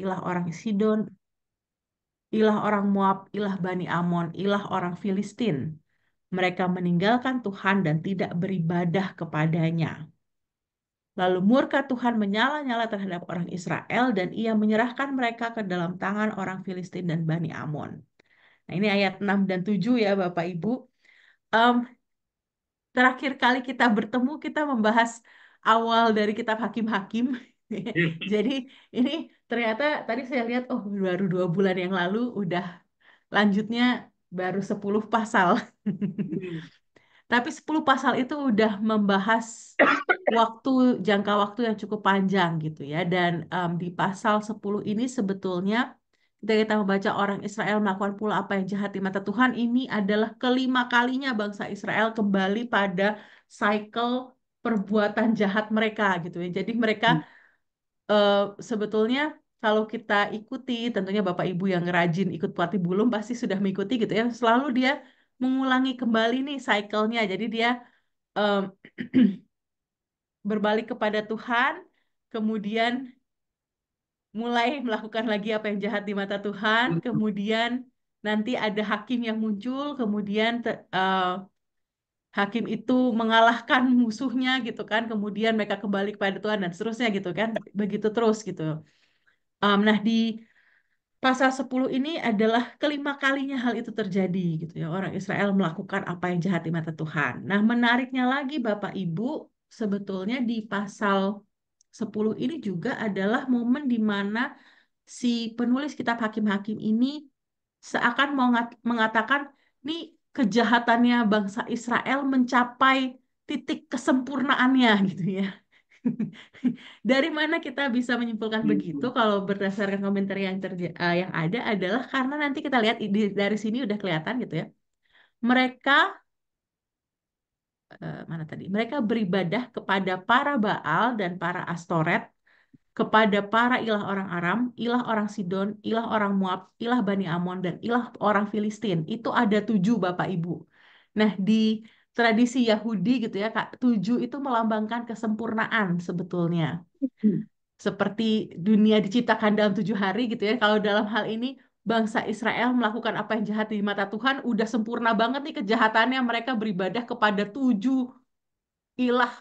ilah orang Sidon, ilah orang Moab, ilah Bani Amon, ilah orang Filistin. Mereka meninggalkan Tuhan dan tidak beribadah kepadanya. Lalu murka Tuhan menyala-nyala terhadap orang Israel dan ia menyerahkan mereka ke dalam tangan orang Filistin dan Bani Amon. Nah, ini ayat 6 dan 7 ya Bapak Ibu. Um, terakhir kali kita bertemu kita membahas awal dari kitab Hakim-Hakim Jadi ini ternyata tadi saya lihat oh baru dua bulan yang lalu udah lanjutnya baru 10 pasal. Tapi 10 pasal itu udah membahas waktu jangka waktu yang cukup panjang gitu ya. Dan um, di pasal 10 ini sebetulnya kita kita membaca orang Israel melakukan pula apa yang jahat di mata Tuhan ini adalah kelima kalinya bangsa Israel kembali pada cycle perbuatan jahat mereka gitu ya. Jadi mereka hmm uh, sebetulnya kalau kita ikuti, tentunya Bapak Ibu yang rajin ikut pelatih bulu pasti sudah mengikuti gitu ya. Selalu dia mengulangi kembali nih cycle-nya. Jadi dia um, berbalik kepada Tuhan, kemudian mulai melakukan lagi apa yang jahat di mata Tuhan, kemudian nanti ada hakim yang muncul, kemudian uh, hakim itu mengalahkan musuhnya gitu kan, kemudian mereka kembali kepada Tuhan dan seterusnya gitu kan, begitu terus gitu. Um, nah di pasal 10 ini adalah kelima kalinya hal itu terjadi gitu ya, orang Israel melakukan apa yang jahat di mata Tuhan. Nah menariknya lagi Bapak Ibu, sebetulnya di pasal 10 ini juga adalah momen di mana si penulis kitab hakim-hakim ini seakan mau mengatakan, nih kejahatannya bangsa Israel mencapai titik kesempurnaannya gitu ya. Dari mana kita bisa menyimpulkan iya. begitu? Kalau berdasarkan komentar yang eh, yang ada adalah karena nanti kita lihat dari sini udah kelihatan gitu ya. Mereka eh, mana tadi? Mereka beribadah kepada para Baal dan para Astoret kepada para ilah orang Aram, ilah orang Sidon, ilah orang Moab, ilah Bani Amon, dan ilah orang Filistin. Itu ada tujuh Bapak Ibu. Nah, di tradisi Yahudi gitu ya, Kak, tujuh itu melambangkan kesempurnaan sebetulnya. Mm-hmm. Seperti dunia diciptakan dalam tujuh hari gitu ya. Kalau dalam hal ini, bangsa Israel melakukan apa yang jahat di mata Tuhan, udah sempurna banget nih kejahatannya. Mereka beribadah kepada tujuh ilah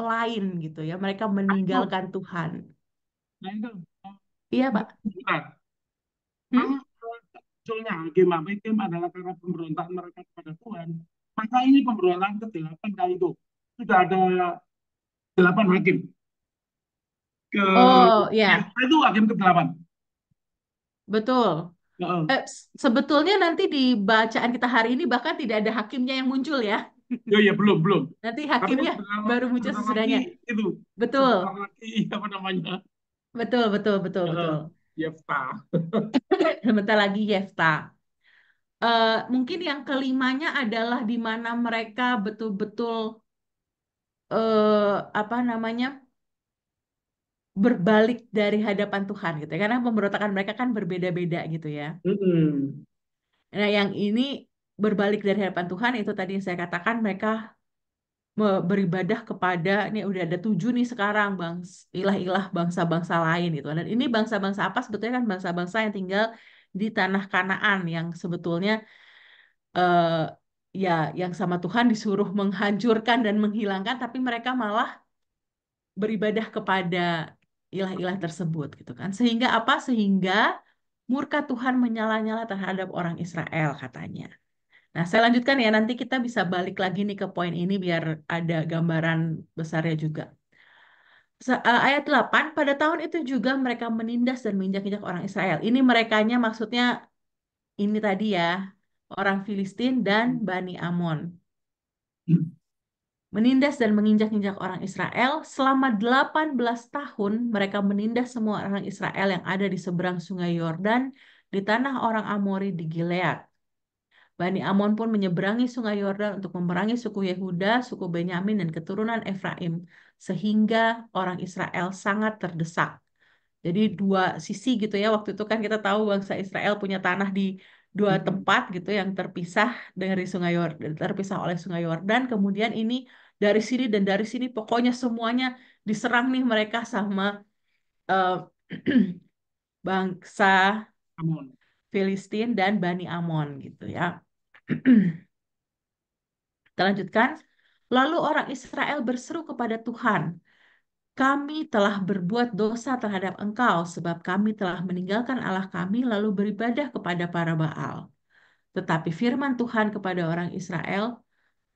lain gitu ya. Mereka meninggalkan Tuhan Iya, Pak. Nah, Hmm? munculnya hakim hakim adalah karena pemberontakan mereka kepada Tuhan. Maka ini pemberontakan ke-8 kali itu. Sudah ada 8 hakim. Ke Oh, ya. Yeah. Itu hakim ke-8. Betul. Uh-uh. Eh, sebetulnya nanti di bacaan kita hari ini bahkan tidak ada hakimnya yang muncul ya. Ya, ya belum, belum. Nanti hakimnya baru muncul sesudahnya. Itu. Betul. Lagi, apa namanya? Betul, betul, betul, uh, betul. Yefta. sebentar lagi Yefta. Uh, mungkin yang kelimanya adalah di mana mereka betul-betul uh, apa namanya berbalik dari hadapan Tuhan gitu ya. Karena pemberontakan mereka kan berbeda-beda gitu ya. Mm -hmm. Nah yang ini berbalik dari hadapan Tuhan itu tadi yang saya katakan mereka beribadah kepada ini udah ada tujuh nih sekarang bang ilah-ilah bangsa-bangsa lain gitu dan ini bangsa-bangsa apa sebetulnya kan bangsa-bangsa yang tinggal di tanah Kanaan yang sebetulnya uh, ya yang sama Tuhan disuruh menghancurkan dan menghilangkan tapi mereka malah beribadah kepada ilah-ilah tersebut gitu kan sehingga apa sehingga murka Tuhan menyala-nyala terhadap orang Israel katanya Nah, saya lanjutkan ya, nanti kita bisa balik lagi nih ke poin ini biar ada gambaran besarnya juga. Eh, ayat 8, pada tahun itu juga mereka menindas dan menginjak-injak orang Israel. Ini merekanya maksudnya ini tadi ya, orang Filistin dan Bani Amon. Menindas dan menginjak-injak orang Israel selama 18 tahun mereka menindas semua orang Israel yang ada di seberang sungai Yordan di tanah orang Amori di Gilead Bani Amon pun menyeberangi sungai Yordan untuk memerangi suku Yehuda, suku Benyamin, dan keturunan Efraim, sehingga orang Israel sangat terdesak. Jadi dua sisi gitu ya, waktu itu kan kita tahu bangsa Israel punya tanah di dua mm-hmm. tempat gitu yang terpisah dari sungai Yordan, terpisah oleh sungai Yordan, kemudian ini dari sini dan dari sini, pokoknya semuanya diserang nih mereka sama uh, bangsa Amon. Filistin dan Bani Amon gitu ya. Kita lanjutkan. Lalu orang Israel berseru kepada Tuhan, kami telah berbuat dosa terhadap engkau sebab kami telah meninggalkan Allah kami lalu beribadah kepada para Baal. Tetapi firman Tuhan kepada orang Israel,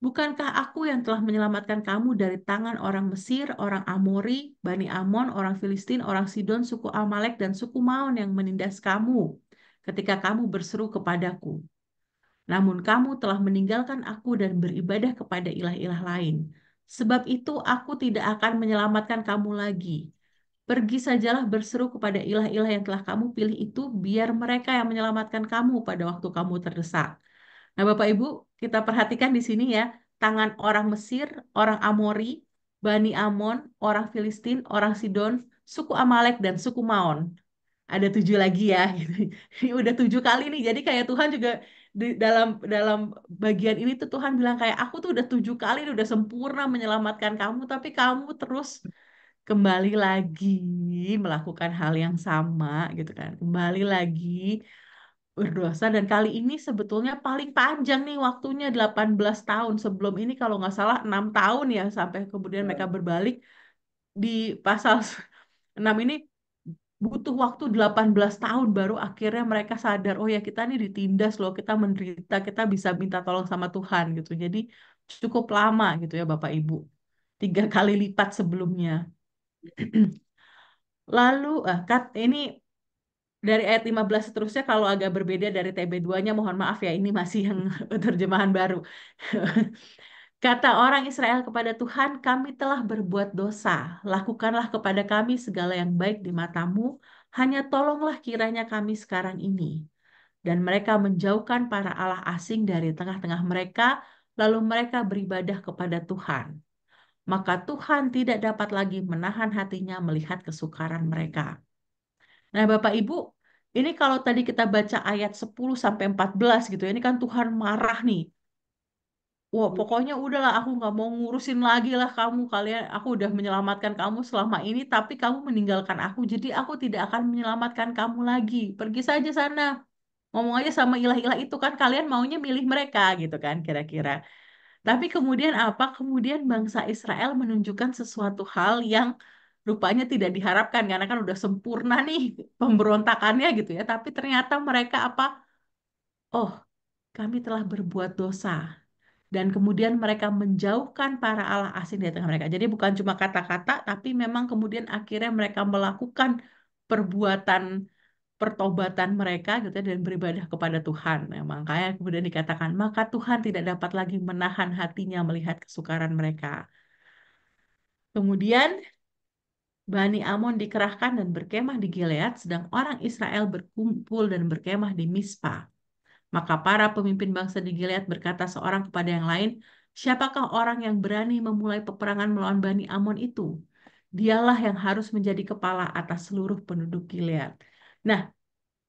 Bukankah aku yang telah menyelamatkan kamu dari tangan orang Mesir, orang Amori, Bani Amon, orang Filistin, orang Sidon, suku Amalek, dan suku Maon yang menindas kamu ketika kamu berseru kepadaku? Namun kamu telah meninggalkan aku dan beribadah kepada ilah-ilah lain. Sebab itu aku tidak akan menyelamatkan kamu lagi. Pergi sajalah berseru kepada ilah-ilah yang telah kamu pilih itu, biar mereka yang menyelamatkan kamu pada waktu kamu terdesak. Nah Bapak Ibu, kita perhatikan di sini ya, tangan orang Mesir, orang Amori, Bani Amon, orang Filistin, orang Sidon, suku Amalek, dan suku Maon. Ada tujuh lagi ya. Ini udah tujuh kali nih, jadi kayak Tuhan juga di dalam dalam bagian ini tuh Tuhan bilang kayak aku tuh udah tujuh kali udah sempurna menyelamatkan kamu tapi kamu terus kembali lagi melakukan hal yang sama gitu kan kembali lagi berdosa dan kali ini sebetulnya paling panjang nih waktunya 18 tahun sebelum ini kalau nggak salah enam tahun ya sampai kemudian iya. mereka berbalik di pasal 6 ini butuh waktu 18 tahun baru akhirnya mereka sadar, oh ya kita ini ditindas loh, kita menderita, kita bisa minta tolong sama Tuhan gitu. Jadi cukup lama gitu ya Bapak Ibu. Tiga kali lipat sebelumnya. Lalu, ah, kat, ini dari ayat 15 seterusnya kalau agak berbeda dari TB2-nya mohon maaf ya ini masih yang terjemahan baru. Kata orang Israel kepada Tuhan, kami telah berbuat dosa. Lakukanlah kepada kami segala yang baik di matamu, hanya tolonglah kiranya kami sekarang ini. Dan mereka menjauhkan para allah asing dari tengah-tengah mereka, lalu mereka beribadah kepada Tuhan. Maka Tuhan tidak dapat lagi menahan hatinya melihat kesukaran mereka. Nah Bapak Ibu, ini kalau tadi kita baca ayat 10 sampai 14 gitu ya, ini kan Tuhan marah nih Wah, pokoknya udahlah aku nggak mau ngurusin lagi lah kamu. Kalian, aku udah menyelamatkan kamu selama ini, tapi kamu meninggalkan aku. Jadi aku tidak akan menyelamatkan kamu lagi. Pergi saja sana. Ngomong aja sama ilah-ilah itu kan kalian maunya milih mereka gitu kan kira-kira. Tapi kemudian apa? Kemudian bangsa Israel menunjukkan sesuatu hal yang rupanya tidak diharapkan karena kan udah sempurna nih pemberontakannya gitu ya. Tapi ternyata mereka apa? Oh, kami telah berbuat dosa dan kemudian mereka menjauhkan para Allah asing di tengah mereka. Jadi bukan cuma kata-kata, tapi memang kemudian akhirnya mereka melakukan perbuatan pertobatan mereka gitu ya, dan beribadah kepada Tuhan. Ya, makanya kemudian dikatakan maka Tuhan tidak dapat lagi menahan hatinya melihat kesukaran mereka. Kemudian Bani Amon dikerahkan dan berkemah di Gilead, sedang orang Israel berkumpul dan berkemah di Mispa. Maka para pemimpin bangsa di Gilead berkata seorang kepada yang lain, Siapakah orang yang berani memulai peperangan melawan Bani Amon itu? Dialah yang harus menjadi kepala atas seluruh penduduk Gilead. Nah,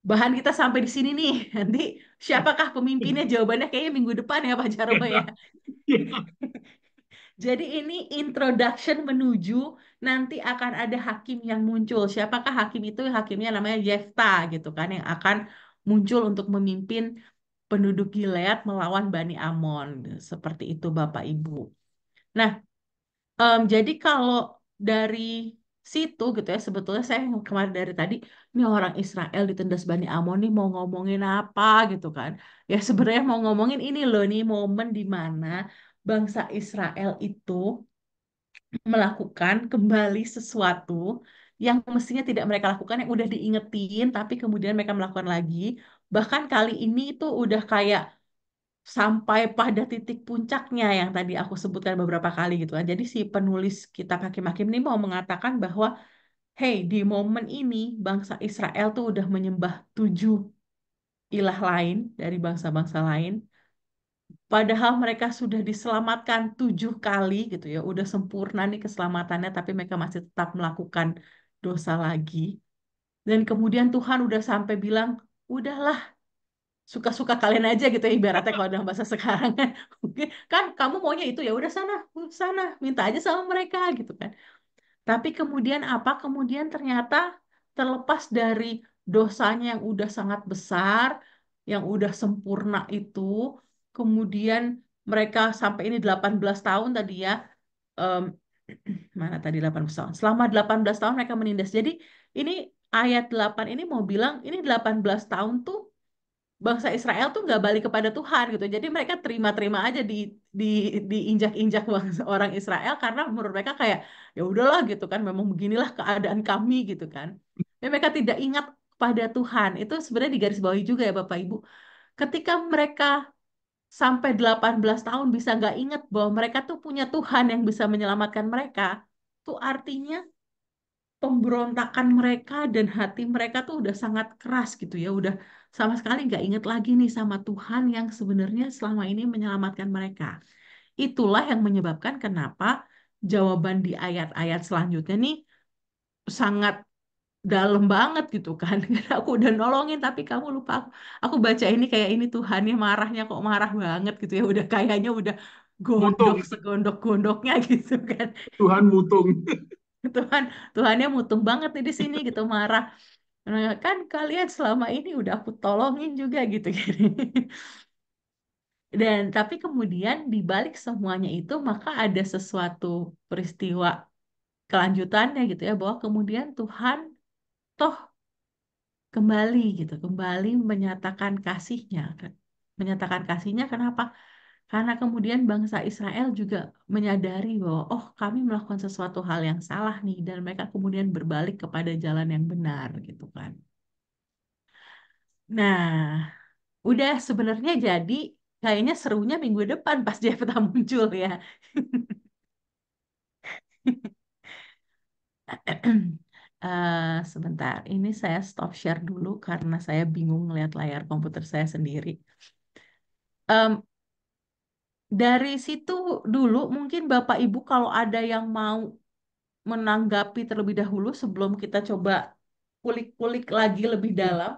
bahan kita sampai di sini nih. Nanti siapakah pemimpinnya? Jawabannya kayaknya minggu depan ya Pak Jarwo ya. Jadi ini introduction menuju nanti akan ada hakim yang muncul. Siapakah hakim itu? Hakimnya namanya Jefta gitu kan yang akan muncul untuk memimpin penduduk Gilead melawan Bani Amon. Seperti itu Bapak Ibu. Nah, um, jadi kalau dari situ gitu ya sebetulnya saya kemarin dari tadi ini orang Israel ditindas Bani Amon nih mau ngomongin apa gitu kan ya sebenarnya mau ngomongin ini loh nih momen di mana bangsa Israel itu melakukan kembali sesuatu yang mestinya tidak mereka lakukan yang udah diingetin tapi kemudian mereka melakukan lagi bahkan kali ini itu udah kayak sampai pada titik puncaknya yang tadi aku sebutkan beberapa kali gitu kan. Jadi si penulis kita Hakim-Hakim ini mau mengatakan bahwa hey, di momen ini bangsa Israel tuh udah menyembah tujuh ilah lain dari bangsa-bangsa lain. Padahal mereka sudah diselamatkan tujuh kali gitu ya, udah sempurna nih keselamatannya, tapi mereka masih tetap melakukan dosa lagi. Dan kemudian Tuhan udah sampai bilang, udahlah suka-suka kalian aja gitu ya ibaratnya kalau dalam bahasa sekarang kan mungkin kan kamu maunya itu ya udah sana sana minta aja sama mereka gitu kan tapi kemudian apa kemudian ternyata terlepas dari dosanya yang udah sangat besar yang udah sempurna itu kemudian mereka sampai ini 18 tahun tadi ya um, mana tadi 18 tahun selama 18 tahun mereka menindas jadi ini ayat 8 ini mau bilang ini 18 tahun tuh bangsa Israel tuh nggak balik kepada Tuhan gitu. Jadi mereka terima-terima aja di di diinjak-injak bangsa orang Israel karena menurut mereka kayak ya udahlah gitu kan memang beginilah keadaan kami gitu kan. Dan mereka tidak ingat pada Tuhan. Itu sebenarnya digarisbawahi juga ya Bapak Ibu. Ketika mereka sampai 18 tahun bisa nggak ingat bahwa mereka tuh punya Tuhan yang bisa menyelamatkan mereka, tuh artinya pemberontakan mereka dan hati mereka tuh udah sangat keras gitu ya, udah sama sekali nggak inget lagi nih sama Tuhan yang sebenarnya selama ini menyelamatkan mereka. Itulah yang menyebabkan kenapa jawaban di ayat-ayat selanjutnya nih sangat dalam banget gitu kan. aku udah nolongin tapi kamu lupa aku. Aku baca ini kayak ini Tuhan ya marahnya kok marah banget gitu ya. Udah kayaknya udah gondok segondok-gondoknya gitu kan. Tuhan mutung. Tuhan Tuhannya mutung banget nih di sini gitu marah nah, kan kalian selama ini udah aku tolongin juga gitu dan tapi kemudian dibalik semuanya itu maka ada sesuatu peristiwa kelanjutannya gitu ya bahwa kemudian Tuhan toh kembali gitu kembali menyatakan kasihnya menyatakan kasihnya kenapa karena kemudian bangsa Israel juga menyadari bahwa, oh kami melakukan sesuatu hal yang salah nih, dan mereka kemudian berbalik kepada jalan yang benar gitu kan. Nah, udah sebenarnya jadi kayaknya serunya minggu depan pas dia pertama muncul ya. uh, sebentar, ini saya stop share dulu karena saya bingung lihat layar komputer saya sendiri. Um, dari situ dulu mungkin Bapak Ibu kalau ada yang mau menanggapi terlebih dahulu sebelum kita coba kulik-kulik lagi lebih dalam.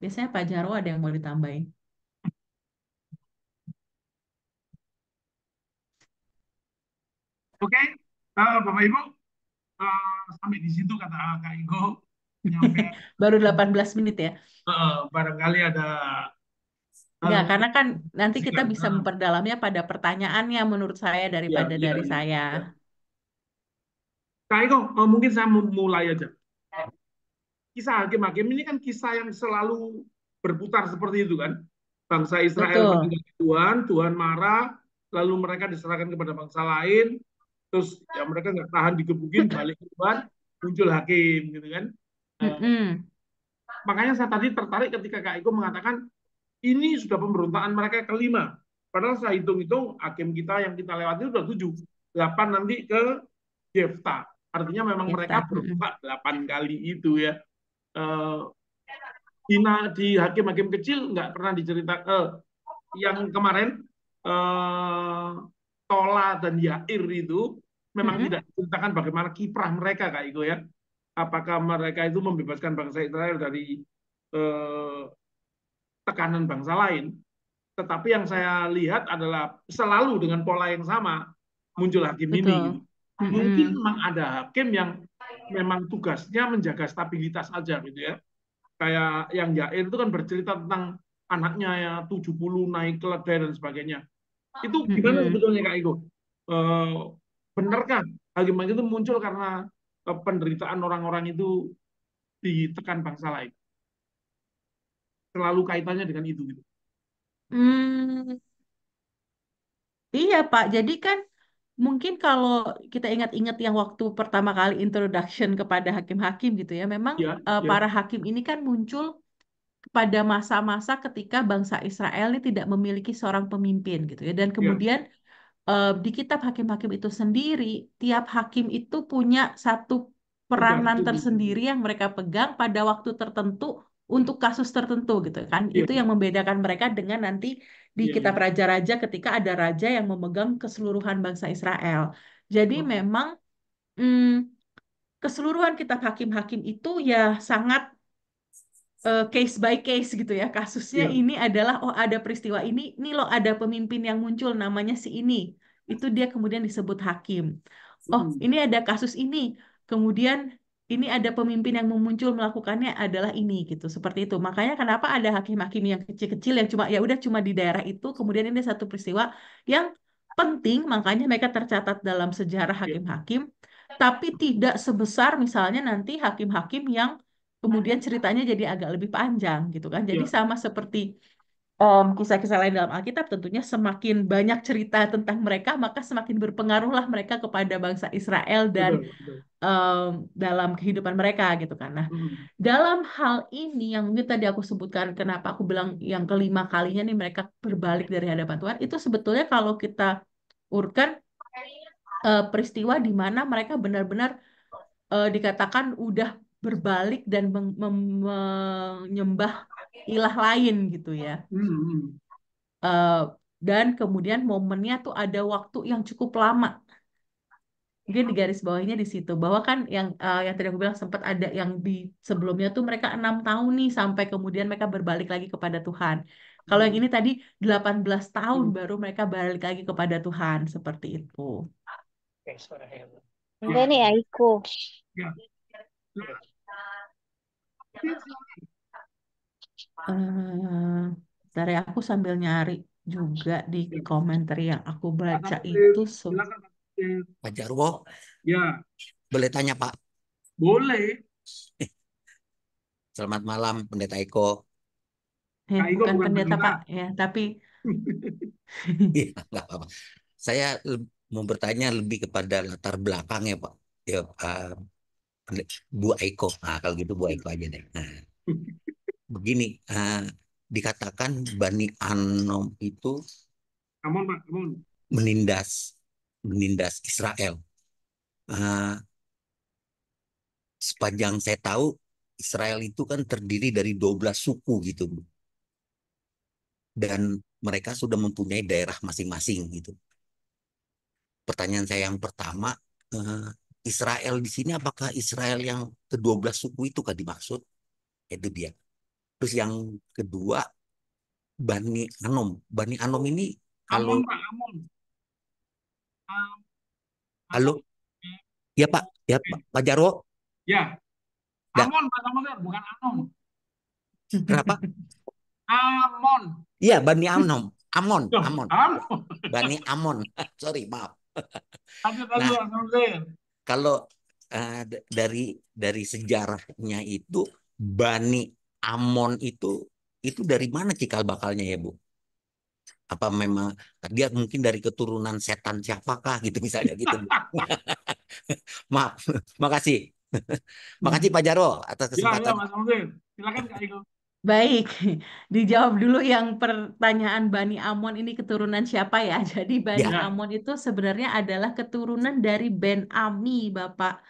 Biasanya Pak Jarwo ada yang mau ditambahin. Oke, okay. uh, Bapak Ibu, uh, sampai di situ kata Kak Igo. Baru 18 menit ya. Uh, barangkali ada Ya karena kan nanti kita iya, bisa memperdalamnya pada pertanyaannya menurut saya iya, daripada iya, dari iya. saya. iya. Kak Eko, oh, mungkin saya mulai aja. Kisah hakim-hakim ini kan kisah yang selalu berputar seperti itu kan. Bangsa Israel Betul. Tuhan, Tuhan marah, lalu mereka diserahkan kepada bangsa lain, terus ya mereka nggak tahan digebukin, balik ke Tuhan, muncul hakim gitu kan. mm makanya saya tadi tertarik ketika Kak Iko mengatakan ini sudah pemberontakan mereka kelima. Padahal saya hitung-hitung hakim kita yang kita lewati sudah tujuh. Delapan nanti ke Jefta. Artinya memang Jefta. mereka berempat delapan kali itu ya. Uh, Dina di hakim-hakim kecil nggak pernah diceritakan. Uh, eh, yang kemarin uh, Tola dan Yair itu memang mm-hmm. tidak diceritakan bagaimana kiprah mereka kak itu ya apakah mereka itu membebaskan bangsa Israel dari uh, tekanan bangsa lain. Tetapi yang saya lihat adalah selalu dengan pola yang sama muncul hakim Betul. ini. Gitu. Mungkin hmm. memang ada hakim yang memang tugasnya menjaga stabilitas aja gitu ya. Kayak yang Yair itu kan bercerita tentang anaknya ya 70 naik keledai dan sebagainya. Itu gimana hmm. sebetulnya Kak Igo? E, benarkah hakim itu muncul karena eh, penderitaan orang-orang itu ditekan bangsa lain? selalu kaitannya dengan itu gitu. Hmm, iya Pak. Jadi kan mungkin kalau kita ingat-ingat yang waktu pertama kali introduction kepada hakim-hakim gitu ya, memang ya, ya. para hakim ini kan muncul pada masa-masa ketika bangsa Israel ini tidak memiliki seorang pemimpin gitu ya, dan iya. kemudian eh, di kitab hakim-hakim itu sendiri, tiap hakim itu punya satu peranan tersendiri yang mereka pegang pada waktu tertentu untuk kasus tertentu gitu kan. Yeah. Itu yang membedakan mereka dengan nanti di yeah. kitab iya. raja-raja ketika ada raja yang memegang keseluruhan bangsa Israel. Jadi oh. memang hmm, keseluruhan kitab hakim-hakim itu ya sangat uh, case by case gitu ya kasusnya yeah. ini adalah oh ada peristiwa ini ini loh ada pemimpin yang muncul namanya si ini itu dia kemudian disebut hakim oh hmm. ini ada kasus ini kemudian ini ada pemimpin yang muncul melakukannya adalah ini gitu seperti itu makanya kenapa ada hakim-hakim yang kecil-kecil yang cuma ya udah cuma di daerah itu kemudian ini satu peristiwa yang penting makanya mereka tercatat dalam sejarah iya. hakim-hakim tapi tidak sebesar misalnya nanti hakim-hakim yang kemudian ceritanya jadi agak lebih panjang gitu kan jadi iya. sama seperti kisah-kisah lain dalam Alkitab tentunya semakin banyak cerita tentang mereka maka semakin berpengaruhlah mereka kepada bangsa Israel dan Um, dalam kehidupan mereka gitu kan nah hmm. dalam hal ini yang mungkin tadi aku sebutkan kenapa aku bilang yang kelima kalinya nih mereka berbalik dari hadapan Tuhan itu sebetulnya kalau kita urutkan uh, peristiwa di mana mereka benar-benar uh, dikatakan udah berbalik dan menyembah ilah lain gitu ya. Uh, dan kemudian momennya tuh ada waktu yang cukup lama. Mungkin di garis bawahnya di situ bahwa kan yang uh, yang tadi aku bilang sempat ada yang di sebelumnya tuh mereka enam tahun nih sampai kemudian mereka berbalik lagi kepada Tuhan. Kalau yang ini tadi 18 tahun hmm. baru mereka balik lagi kepada Tuhan seperti itu. Ini Aiko. Ya. Ya dari eh, ya, aku sambil nyari juga di komentar yang aku baca itu so. Pak Jarwo, Ya, boleh tanya Pak? boleh. Eh. Selamat malam Pendeta Eko. ya, bukan pendeta benar. Pak ya tapi Iya, apa-apa. Saya mau bertanya lebih kepada latar belakangnya Pak. Ya, uh, Bu Eko. Nah, kalau gitu Bu Eko aja deh. Nah, begini eh, dikatakan Bani Anom itu Amon, Pak, Amon. menindas menindas Israel. eh, sepanjang saya tahu Israel itu kan terdiri dari 12 suku gitu. Dan mereka sudah mempunyai daerah masing-masing gitu. Pertanyaan saya yang pertama, eh, Israel di sini apakah Israel yang ke-12 suku itu kan dimaksud? Itu dia. Terus yang kedua Bani Anom. Bani Anom ini kalau Amon, Pak, Amon. Halo. Ya Pak, ya Pak, Pak Jarwo. Iya. Ya. Amon, Pak Amon, bukan Anom. Kenapa? Amon. Iya, Bani anom Amon, Amon. Amon. Bani Amon. Sorry, maaf. nah, kalau uh, dari dari sejarahnya itu Bani Amon itu itu dari mana cikal bakalnya ya Bu? Apa memang dia mungkin dari keturunan setan siapakah gitu misalnya gitu. Maaf, makasih. makasih Pak Jaro atas iya, iya, kesempatan. Ya, ya, Mas Silakan Kak Igo. Baik, dijawab dulu yang pertanyaan Bani Amon ini keturunan siapa ya? Jadi Bani ya. Amon itu sebenarnya adalah keturunan dari Ben Ami, Bapak.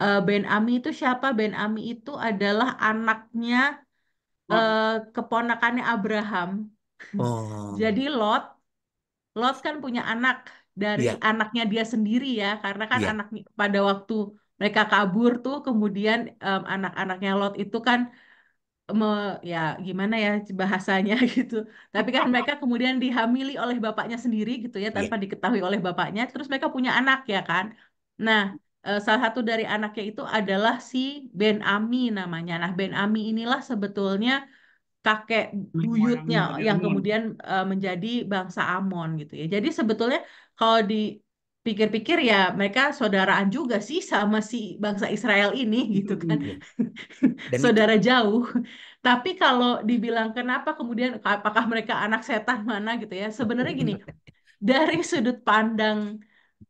Eh, ben Ami itu siapa? Ben Ami itu adalah anaknya uh, keponakannya Abraham. Oh. Jadi Lot, Lot kan punya anak dari yeah. anaknya dia sendiri ya, karena kan yeah. anak pada waktu mereka kabur tuh, kemudian um, anak-anaknya Lot itu kan me, ya gimana ya bahasanya gitu. Tapi kan mereka kemudian dihamili oleh bapaknya sendiri gitu ya, iya. tanpa yeah. diketahui oleh bapaknya. Terus mereka punya anak ya kan. Nah, Eh, salah satu dari anaknya itu adalah si Ben Ami namanya. Nah, Ben Ami inilah sebetulnya kakek buyutnya yang kemudian uh, menjadi bangsa Amon gitu ya. Jadi sebetulnya kalau dipikir-pikir ya mereka saudaraan juga sih sama si bangsa Israel ini gitu kan. Iya. Saudara jauh. Tapi kalau dibilang kenapa kemudian apakah mereka anak setan mana gitu ya. Sebenarnya gini, dari sudut pandang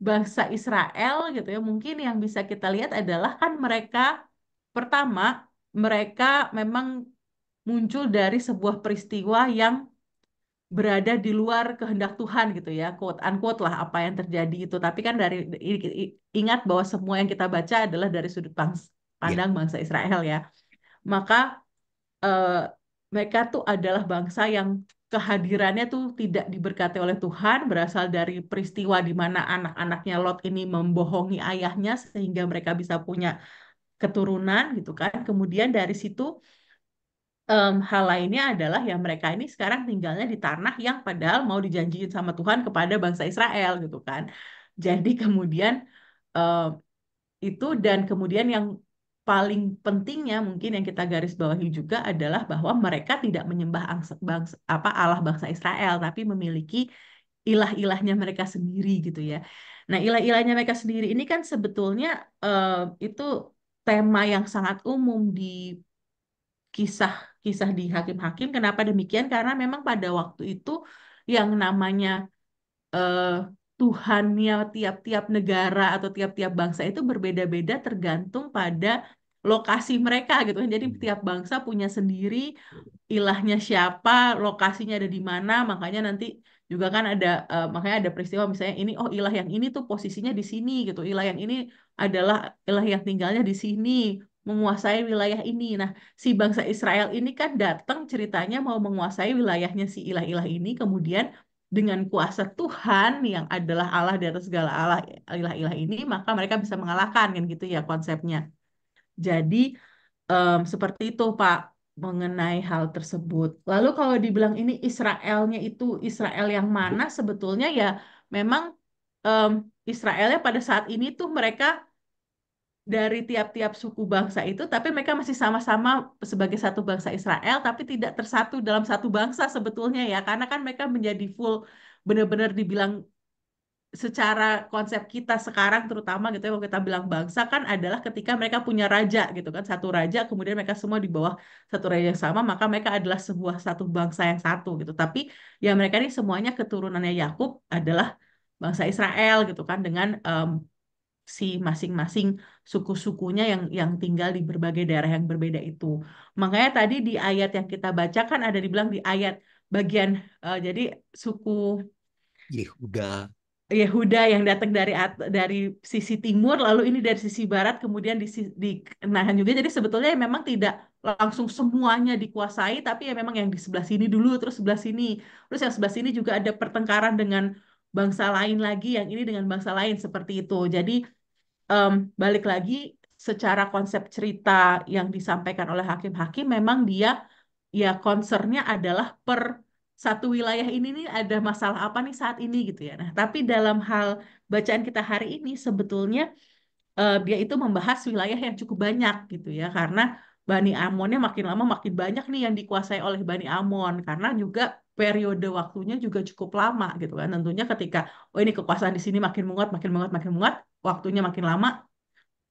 bangsa Israel gitu ya mungkin yang bisa kita lihat adalah kan mereka pertama mereka memang muncul dari sebuah peristiwa yang berada di luar kehendak Tuhan gitu ya quote unquote lah apa yang terjadi itu tapi kan dari ingat bahwa semua yang kita baca adalah dari sudut ya. pandang yeah. bangsa Israel ya maka uh, mereka tuh adalah bangsa yang kehadirannya tuh tidak diberkati oleh Tuhan berasal dari peristiwa di mana anak-anaknya Lot ini membohongi ayahnya sehingga mereka bisa punya keturunan gitu kan. Kemudian dari situ um, hal lainnya adalah ya mereka ini sekarang tinggalnya di tanah yang padahal mau dijanjikan sama Tuhan kepada bangsa Israel gitu kan. Jadi kemudian um, itu dan kemudian yang paling pentingnya mungkin yang kita garis bawahi juga adalah bahwa mereka tidak menyembah angsa, bangsa, apa Allah bangsa Israel tapi memiliki ilah-ilahnya mereka sendiri gitu ya. Nah, ilah-ilahnya mereka sendiri ini kan sebetulnya uh, itu tema yang sangat umum di kisah-kisah di hakim-hakim. Kenapa demikian? Karena memang pada waktu itu yang namanya uh, Tuhannya tiap-tiap negara atau tiap-tiap bangsa itu berbeda-beda tergantung pada lokasi mereka gitu kan. Jadi hmm. tiap bangsa punya sendiri ilahnya siapa, lokasinya ada di mana, makanya nanti juga kan ada uh, makanya ada peristiwa misalnya ini oh ilah yang ini tuh posisinya di sini gitu. Ilah yang ini adalah ilah yang tinggalnya di sini, menguasai wilayah ini. Nah, si bangsa Israel ini kan datang ceritanya mau menguasai wilayahnya si ilah-ilah ini kemudian dengan kuasa Tuhan yang adalah Allah di atas segala Allah ilah-ilah ini maka mereka bisa mengalahkan kan gitu ya konsepnya. Jadi um, seperti itu Pak mengenai hal tersebut. Lalu kalau dibilang ini Israelnya itu Israel yang mana iya. sebetulnya ya memang um, Israelnya pada saat ini tuh mereka dari tiap-tiap suku bangsa itu, tapi mereka masih sama-sama sebagai satu bangsa Israel, tapi tidak tersatu dalam satu bangsa sebetulnya ya, karena kan mereka menjadi full benar-benar dibilang secara konsep kita sekarang terutama gitu ya kalau kita bilang bangsa kan adalah ketika mereka punya raja gitu kan satu raja kemudian mereka semua di bawah satu raja yang sama maka mereka adalah sebuah satu bangsa yang satu gitu tapi ya mereka ini semuanya keturunannya Yakub adalah bangsa Israel gitu kan dengan um, si masing-masing suku-sukunya yang yang tinggal di berbagai daerah yang berbeda itu makanya tadi di ayat yang kita baca kan ada dibilang di ayat bagian uh, jadi suku Yehuda Yehuda yang datang dari dari sisi timur lalu ini dari sisi barat kemudian di, di Nahan juga jadi sebetulnya ya memang tidak langsung semuanya dikuasai tapi ya memang yang di sebelah sini dulu terus sebelah sini terus yang sebelah sini juga ada pertengkaran dengan bangsa lain lagi yang ini dengan bangsa lain seperti itu jadi um, balik lagi secara konsep cerita yang disampaikan oleh hakim-hakim memang dia ya concernnya adalah per satu wilayah ini nih ada masalah apa nih saat ini gitu ya. Nah, tapi dalam hal bacaan kita hari ini sebetulnya uh, dia itu membahas wilayah yang cukup banyak gitu ya karena Bani Amonnya makin lama makin banyak nih yang dikuasai oleh Bani Amon karena juga periode waktunya juga cukup lama gitu kan. Tentunya ketika oh ini kekuasaan di sini makin menguat, makin menguat, makin menguat, waktunya makin lama,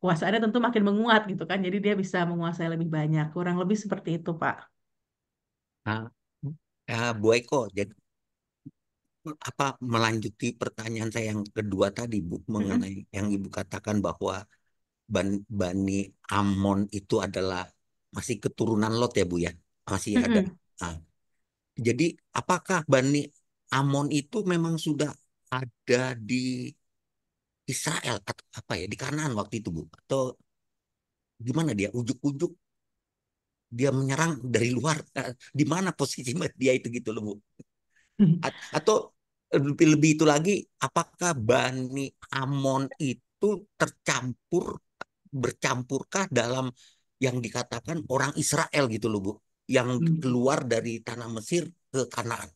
kuasanya tentu makin menguat gitu kan. Jadi dia bisa menguasai lebih banyak. Kurang lebih seperti itu, Pak. Nah, Ya, Bu Eko, jadi apa melanjuti pertanyaan saya yang kedua tadi Bu mengenai yang Ibu katakan bahwa Bani Amon itu adalah masih keturunan Lot ya Bu ya masih mm-hmm. ada. Nah, jadi apakah Bani Amon itu memang sudah ada di Israel atau apa ya di Kanan waktu itu Bu atau gimana dia ujuk-ujuk dia menyerang dari luar eh, di mana posisi dia itu gitu loh bu hmm. atau lebih lebih itu lagi apakah Bani Amon itu tercampur bercampurkah dalam yang dikatakan orang Israel gitu loh bu yang hmm. keluar dari tanah Mesir ke Kanaan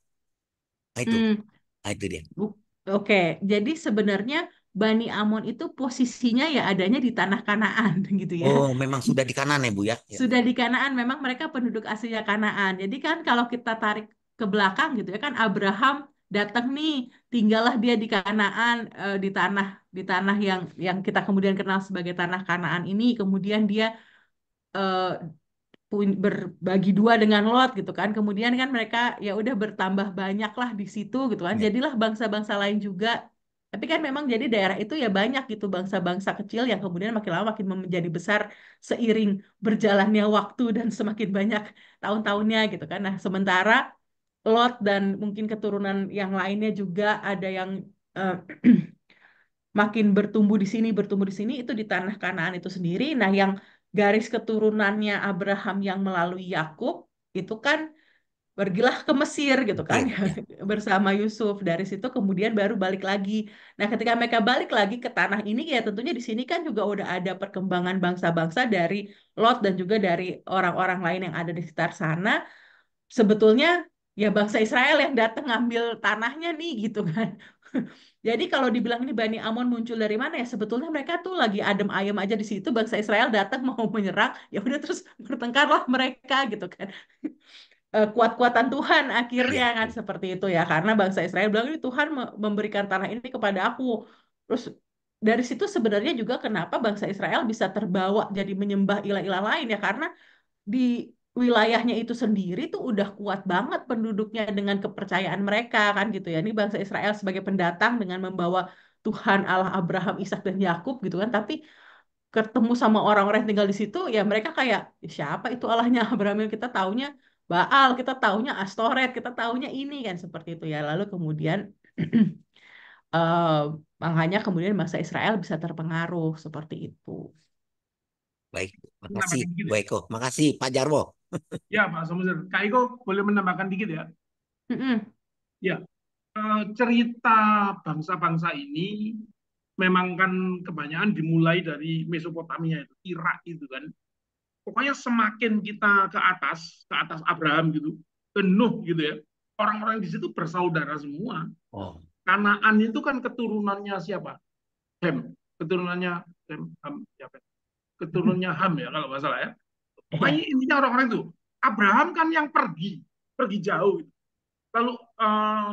nah, itu hmm. nah, itu dia oke okay. jadi sebenarnya Bani Amon itu posisinya ya adanya di tanah Kanaan gitu ya. Oh, memang sudah di Kanaan ya, Bu ya? ya? Sudah di Kanaan, memang mereka penduduk aslinya Kanaan. Jadi kan kalau kita tarik ke belakang gitu ya kan Abraham datang nih, tinggallah dia di Kanaan eh, di tanah di tanah yang yang kita kemudian kenal sebagai tanah Kanaan ini, kemudian dia eh, berbagi dua dengan Lot gitu kan. Kemudian kan mereka ya udah bertambah banyaklah di situ gitu kan. Ya. Jadilah bangsa-bangsa lain juga tapi kan memang jadi daerah itu ya banyak gitu bangsa-bangsa kecil yang kemudian makin lama makin menjadi besar seiring berjalannya waktu dan semakin banyak tahun-tahunnya gitu kan. Nah, sementara Lot dan mungkin keturunan yang lainnya juga ada yang uh, makin bertumbuh di sini, bertumbuh di sini itu di tanah Kanaan itu sendiri. Nah, yang garis keturunannya Abraham yang melalui Yakub itu kan pergilah ke Mesir gitu kan ya, bersama Yusuf dari situ kemudian baru balik lagi nah ketika mereka balik lagi ke tanah ini ya tentunya di sini kan juga udah ada perkembangan bangsa-bangsa dari Lot dan juga dari orang-orang lain yang ada di sekitar sana sebetulnya ya bangsa Israel yang datang ngambil tanahnya nih gitu kan jadi kalau dibilang ini Bani Amon muncul dari mana ya sebetulnya mereka tuh lagi adem ayem aja di situ bangsa Israel datang mau menyerang ya udah terus bertengkarlah mereka gitu kan Eh, kuat-kuatan Tuhan akhirnya iya, kan iya. seperti itu ya karena bangsa Israel bilang ini Tuhan memberikan tanah ini kepada aku terus dari situ sebenarnya juga kenapa bangsa Israel bisa terbawa jadi menyembah ilah-ilah lain ya karena di wilayahnya itu sendiri tuh udah kuat banget penduduknya dengan kepercayaan mereka kan gitu ya ini bangsa Israel sebagai pendatang dengan membawa Tuhan Allah Abraham Ishak dan Yakub gitu kan tapi ketemu sama orang-orang yang tinggal di situ ya mereka kayak siapa itu Allahnya Abraham yang kita taunya Baal, kita tahunya Astoret, kita tahunya ini kan seperti itu ya. Lalu kemudian uh, makanya kemudian bangsa Israel bisa terpengaruh seperti itu. Baik, iya, makasih Bu Eko. Makasih Pak Jarwo. ya Pak Samuzir. Kak Eko boleh menambahkan dikit ya? Mm -mm. Ya, cerita bangsa-bangsa ini memang kan kebanyakan dimulai dari Mesopotamia itu, Irak itu kan pokoknya semakin kita ke atas, ke atas Abraham gitu, ke gitu ya, orang-orang di situ bersaudara semua. Oh. Kanaan itu kan keturunannya siapa? Ham. Keturunannya Ham, Ham siapa? Keturunannya Ham ya kalau nggak salah ya. Pokoknya iya. intinya orang-orang itu Abraham kan yang pergi, pergi jauh. Gitu. Lalu uh,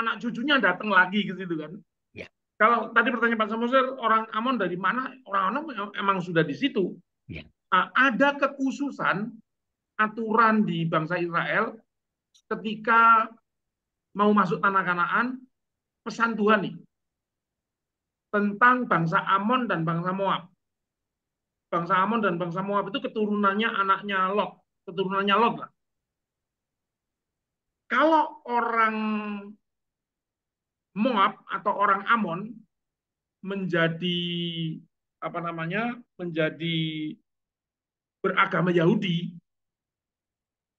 anak cucunya datang lagi gitu kan. Iya. Kalau tadi pertanyaan Pak Samosir, orang Amon dari mana? Orang Amon emang sudah di situ Ya. Ada kekhususan aturan di bangsa Israel ketika mau masuk tanah Kanaan, pesan Tuhan nih tentang bangsa Amon dan bangsa Moab. Bangsa Amon dan bangsa Moab itu keturunannya anaknya Lot, keturunannya Lot lah. Kalau orang Moab atau orang Amon menjadi apa namanya menjadi beragama Yahudi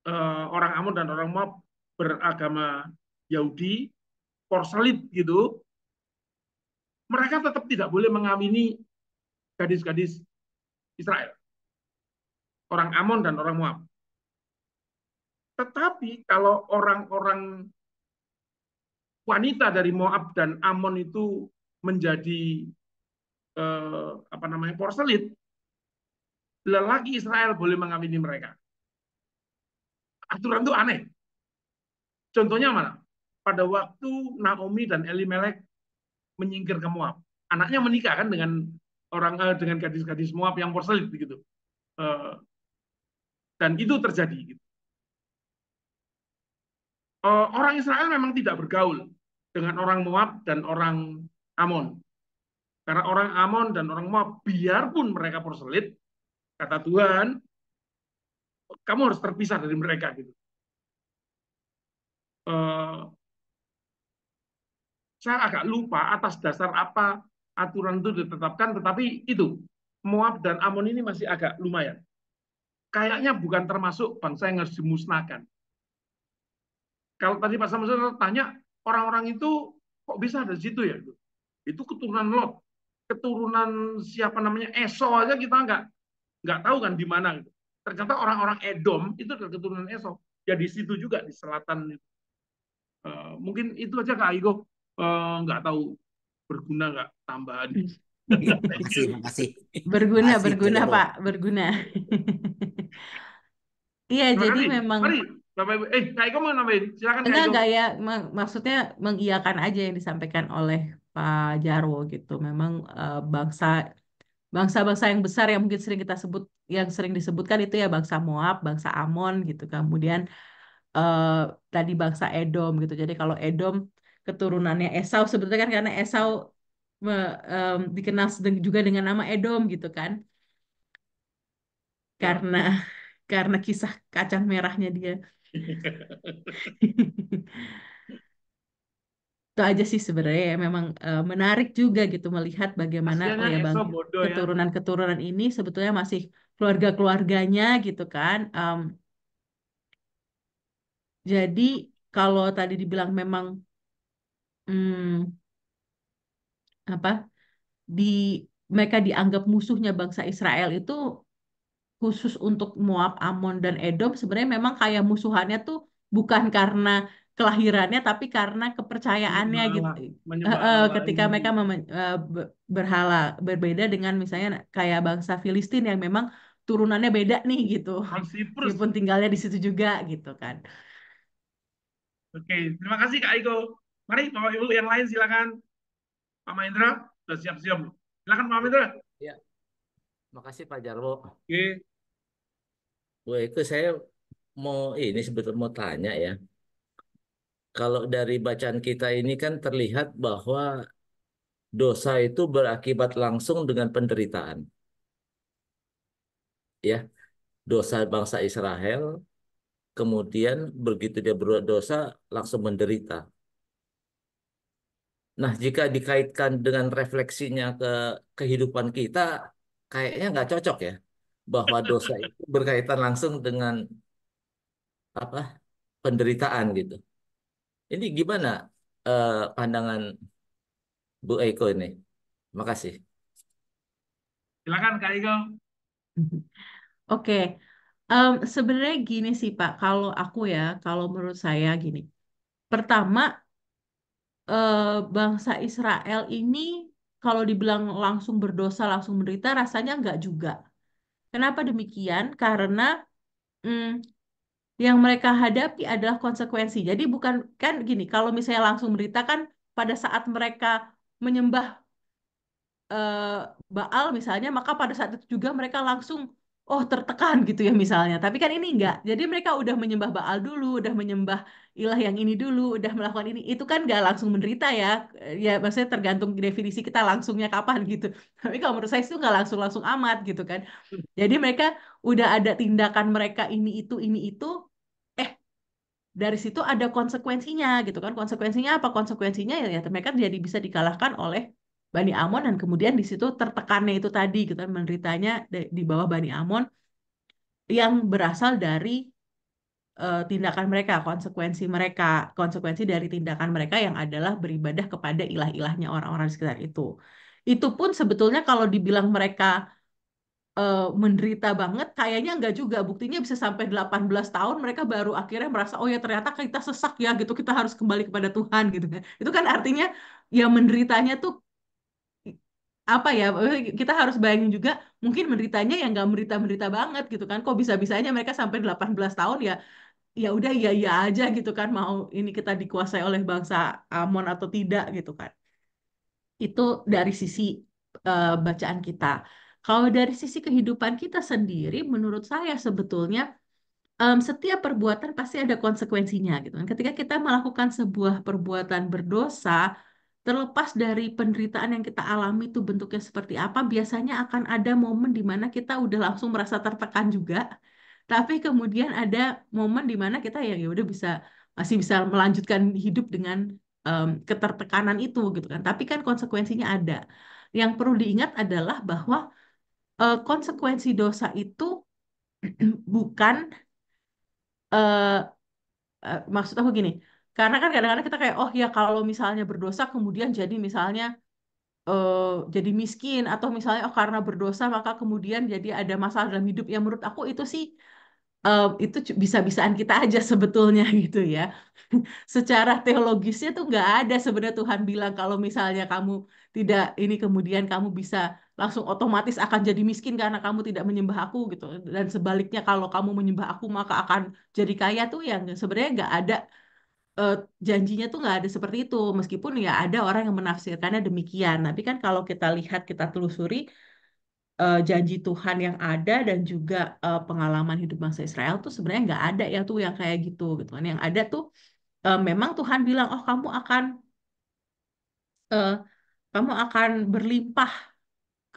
eh, orang Amon dan orang Moab beragama Yahudi korselit gitu mereka tetap tidak boleh mengamini gadis-gadis Israel orang Amon dan orang Moab tetapi kalau orang-orang wanita dari Moab dan Amon itu menjadi eh, apa namanya porselit, lelaki Israel boleh mengawini mereka. Aturan itu aneh. Contohnya mana? Pada waktu Naomi dan Elimelek menyingkir ke Moab, anaknya menikah kan dengan orang eh, dengan gadis-gadis Moab yang porselit gitu. Eh, dan itu terjadi. Gitu. Eh, orang Israel memang tidak bergaul dengan orang Moab dan orang Amon. Karena orang Amon dan orang Moab, biarpun mereka perselit, kata Tuhan, kamu harus terpisah dari mereka gitu. Uh, saya agak lupa atas dasar apa aturan itu ditetapkan, tetapi itu Moab dan Amon ini masih agak lumayan. Kayaknya bukan termasuk bangsa yang harus dimusnahkan. Kalau tadi Pak Samsul tanya, orang-orang itu kok bisa ada di situ ya? Gitu? Itu keturunan Lot keturunan siapa namanya Eso aja kita nggak nggak tahu kan di mana. Gitu. Ternyata orang-orang Edom itu adalah keturunan Eso. Ya situ juga di selatan Uh, mungkin itu aja Kak Igo. Uh, nggak tahu berguna nggak tambahan. Hmm. Terima kasih. Berguna, Masih berguna Pak, berguna. Iya, jadi memang. Mari Bapak Ibu, eh Kak Iko mau nambahin? Silakan Enggak, Iko. enggak ya. Maksudnya mengiakan aja yang disampaikan oleh Pak Jarwo gitu. Memang uh, bangsa bangsa-bangsa yang besar yang mungkin sering kita sebut yang sering disebutkan itu ya bangsa Moab, bangsa Amon gitu. Kemudian uh, tadi bangsa Edom gitu. Jadi kalau Edom keturunannya Esau sebetulnya kan karena Esau um, dikenal juga dengan nama Edom gitu kan. Ya. Karena karena kisah kacang merahnya dia. itu aja sih sebenarnya ya, memang uh, menarik juga gitu melihat bagaimana oh ya bang ya. keturunan-keturunan ini sebetulnya masih keluarga-keluarganya gitu kan um, jadi kalau tadi dibilang memang hmm, apa di mereka dianggap musuhnya bangsa Israel itu khusus untuk Moab, Amon dan Edom sebenarnya memang kayak musuhannya tuh bukan karena kelahirannya tapi karena kepercayaannya gitu. uh, uh, ketika mereka e, berhala berbeda dengan misalnya kayak bangsa Filistin yang memang turunannya beda nih gitu. Meskipun tinggalnya di situ juga gitu kan. Oke, terima kasih Kak Iko. Mari Bapak Ibu yang lain silakan. Pak Mahendra sudah siap-siap. Silakan Pak Mahendra. Ya. Terima kasih Pak Jarwo. Oke. Wah itu saya mau ini sebetulnya mau tanya ya. Kalau dari bacaan kita ini kan terlihat bahwa dosa itu berakibat langsung dengan penderitaan. Ya, dosa bangsa Israel kemudian begitu dia berbuat dosa langsung menderita. Nah, jika dikaitkan dengan refleksinya ke kehidupan kita, kayaknya nggak cocok ya bahwa dosa itu berkaitan langsung dengan apa penderitaan gitu. Ini gimana eh, pandangan Bu Eko ini? Makasih. Silakan Kak Eko. Oke. Okay. Um, sebenarnya gini sih Pak, kalau aku ya, kalau menurut saya gini. Pertama, eh, bangsa Israel ini kalau dibilang langsung berdosa, langsung menderita, rasanya enggak juga Kenapa demikian? Karena hmm, yang mereka hadapi adalah konsekuensi. Jadi bukan kan gini, kalau misalnya langsung beritakan pada saat mereka menyembah uh, Baal misalnya, maka pada saat itu juga mereka langsung oh tertekan gitu ya misalnya. Tapi kan ini enggak. Hmm. Jadi mereka udah menyembah Baal dulu, udah menyembah ilah yang ini dulu, udah melakukan ini. Itu kan enggak langsung menderita ya. Ya maksudnya tergantung definisi kita langsungnya kapan gitu. Tapi kalau menurut saya itu enggak langsung-langsung amat gitu kan. Hmm. Jadi mereka udah ada tindakan mereka ini itu ini itu eh dari situ ada konsekuensinya gitu kan. Konsekuensinya apa? Konsekuensinya ya, ya mereka jadi bisa dikalahkan oleh Bani Amon dan kemudian di situ tertekannya itu tadi kita gitu, kan, menderitanya di bawah Bani Amon yang berasal dari uh, tindakan mereka, konsekuensi mereka, konsekuensi dari tindakan mereka yang adalah beribadah kepada ilah-ilahnya orang-orang sekitar itu. Itu pun sebetulnya kalau dibilang mereka uh, menderita banget, kayaknya enggak juga. Buktinya bisa sampai 18 tahun mereka baru akhirnya merasa, oh ya ternyata kita sesak ya gitu, kita harus kembali kepada Tuhan gitu kan. Itu kan artinya ya menderitanya tuh apa ya kita harus bayangin juga mungkin menderitanya yang nggak menderita-menderita banget gitu kan kok bisa-bisanya mereka sampai 18 tahun ya ya udah ya ya aja gitu kan mau ini kita dikuasai oleh bangsa Amon atau tidak gitu kan itu dari sisi uh, bacaan kita kalau dari sisi kehidupan kita sendiri menurut saya sebetulnya um, setiap perbuatan pasti ada konsekuensinya gitu kan ketika kita melakukan sebuah perbuatan berdosa terlepas dari penderitaan yang kita alami itu bentuknya seperti apa, biasanya akan ada momen di mana kita udah langsung merasa tertekan juga. Tapi kemudian ada momen di mana kita ya, ya udah bisa masih bisa melanjutkan hidup dengan um, ketertekanan itu gitu kan. Tapi kan konsekuensinya ada. Yang perlu diingat adalah bahwa uh, konsekuensi dosa itu bukan uh, uh, maksud aku gini, karena kan kadang-kadang kita kayak, oh ya kalau misalnya berdosa kemudian jadi misalnya eh, jadi miskin atau misalnya oh karena berdosa maka kemudian jadi ada masalah dalam hidup yang menurut aku itu sih eh, itu bisa-bisaan kita aja sebetulnya gitu ya. Secara teologisnya tuh nggak ada sebenarnya Tuhan bilang kalau misalnya kamu tidak ini kemudian kamu bisa langsung otomatis akan jadi miskin karena kamu tidak menyembah aku gitu dan sebaliknya kalau kamu menyembah aku maka akan jadi kaya tuh yang sebenarnya nggak ada Eh, janjinya tuh nggak ada seperti itu meskipun ya ada orang yang menafsirkannya demikian tapi kan kalau kita lihat kita telusuri eh, janji Tuhan yang ada dan juga eh, pengalaman hidup bangsa Israel tuh sebenarnya nggak ada ya tuh yang kayak gitu gitu kan yang ada tuh memang Tuhan bilang oh kamu akan kamu akan berlimpah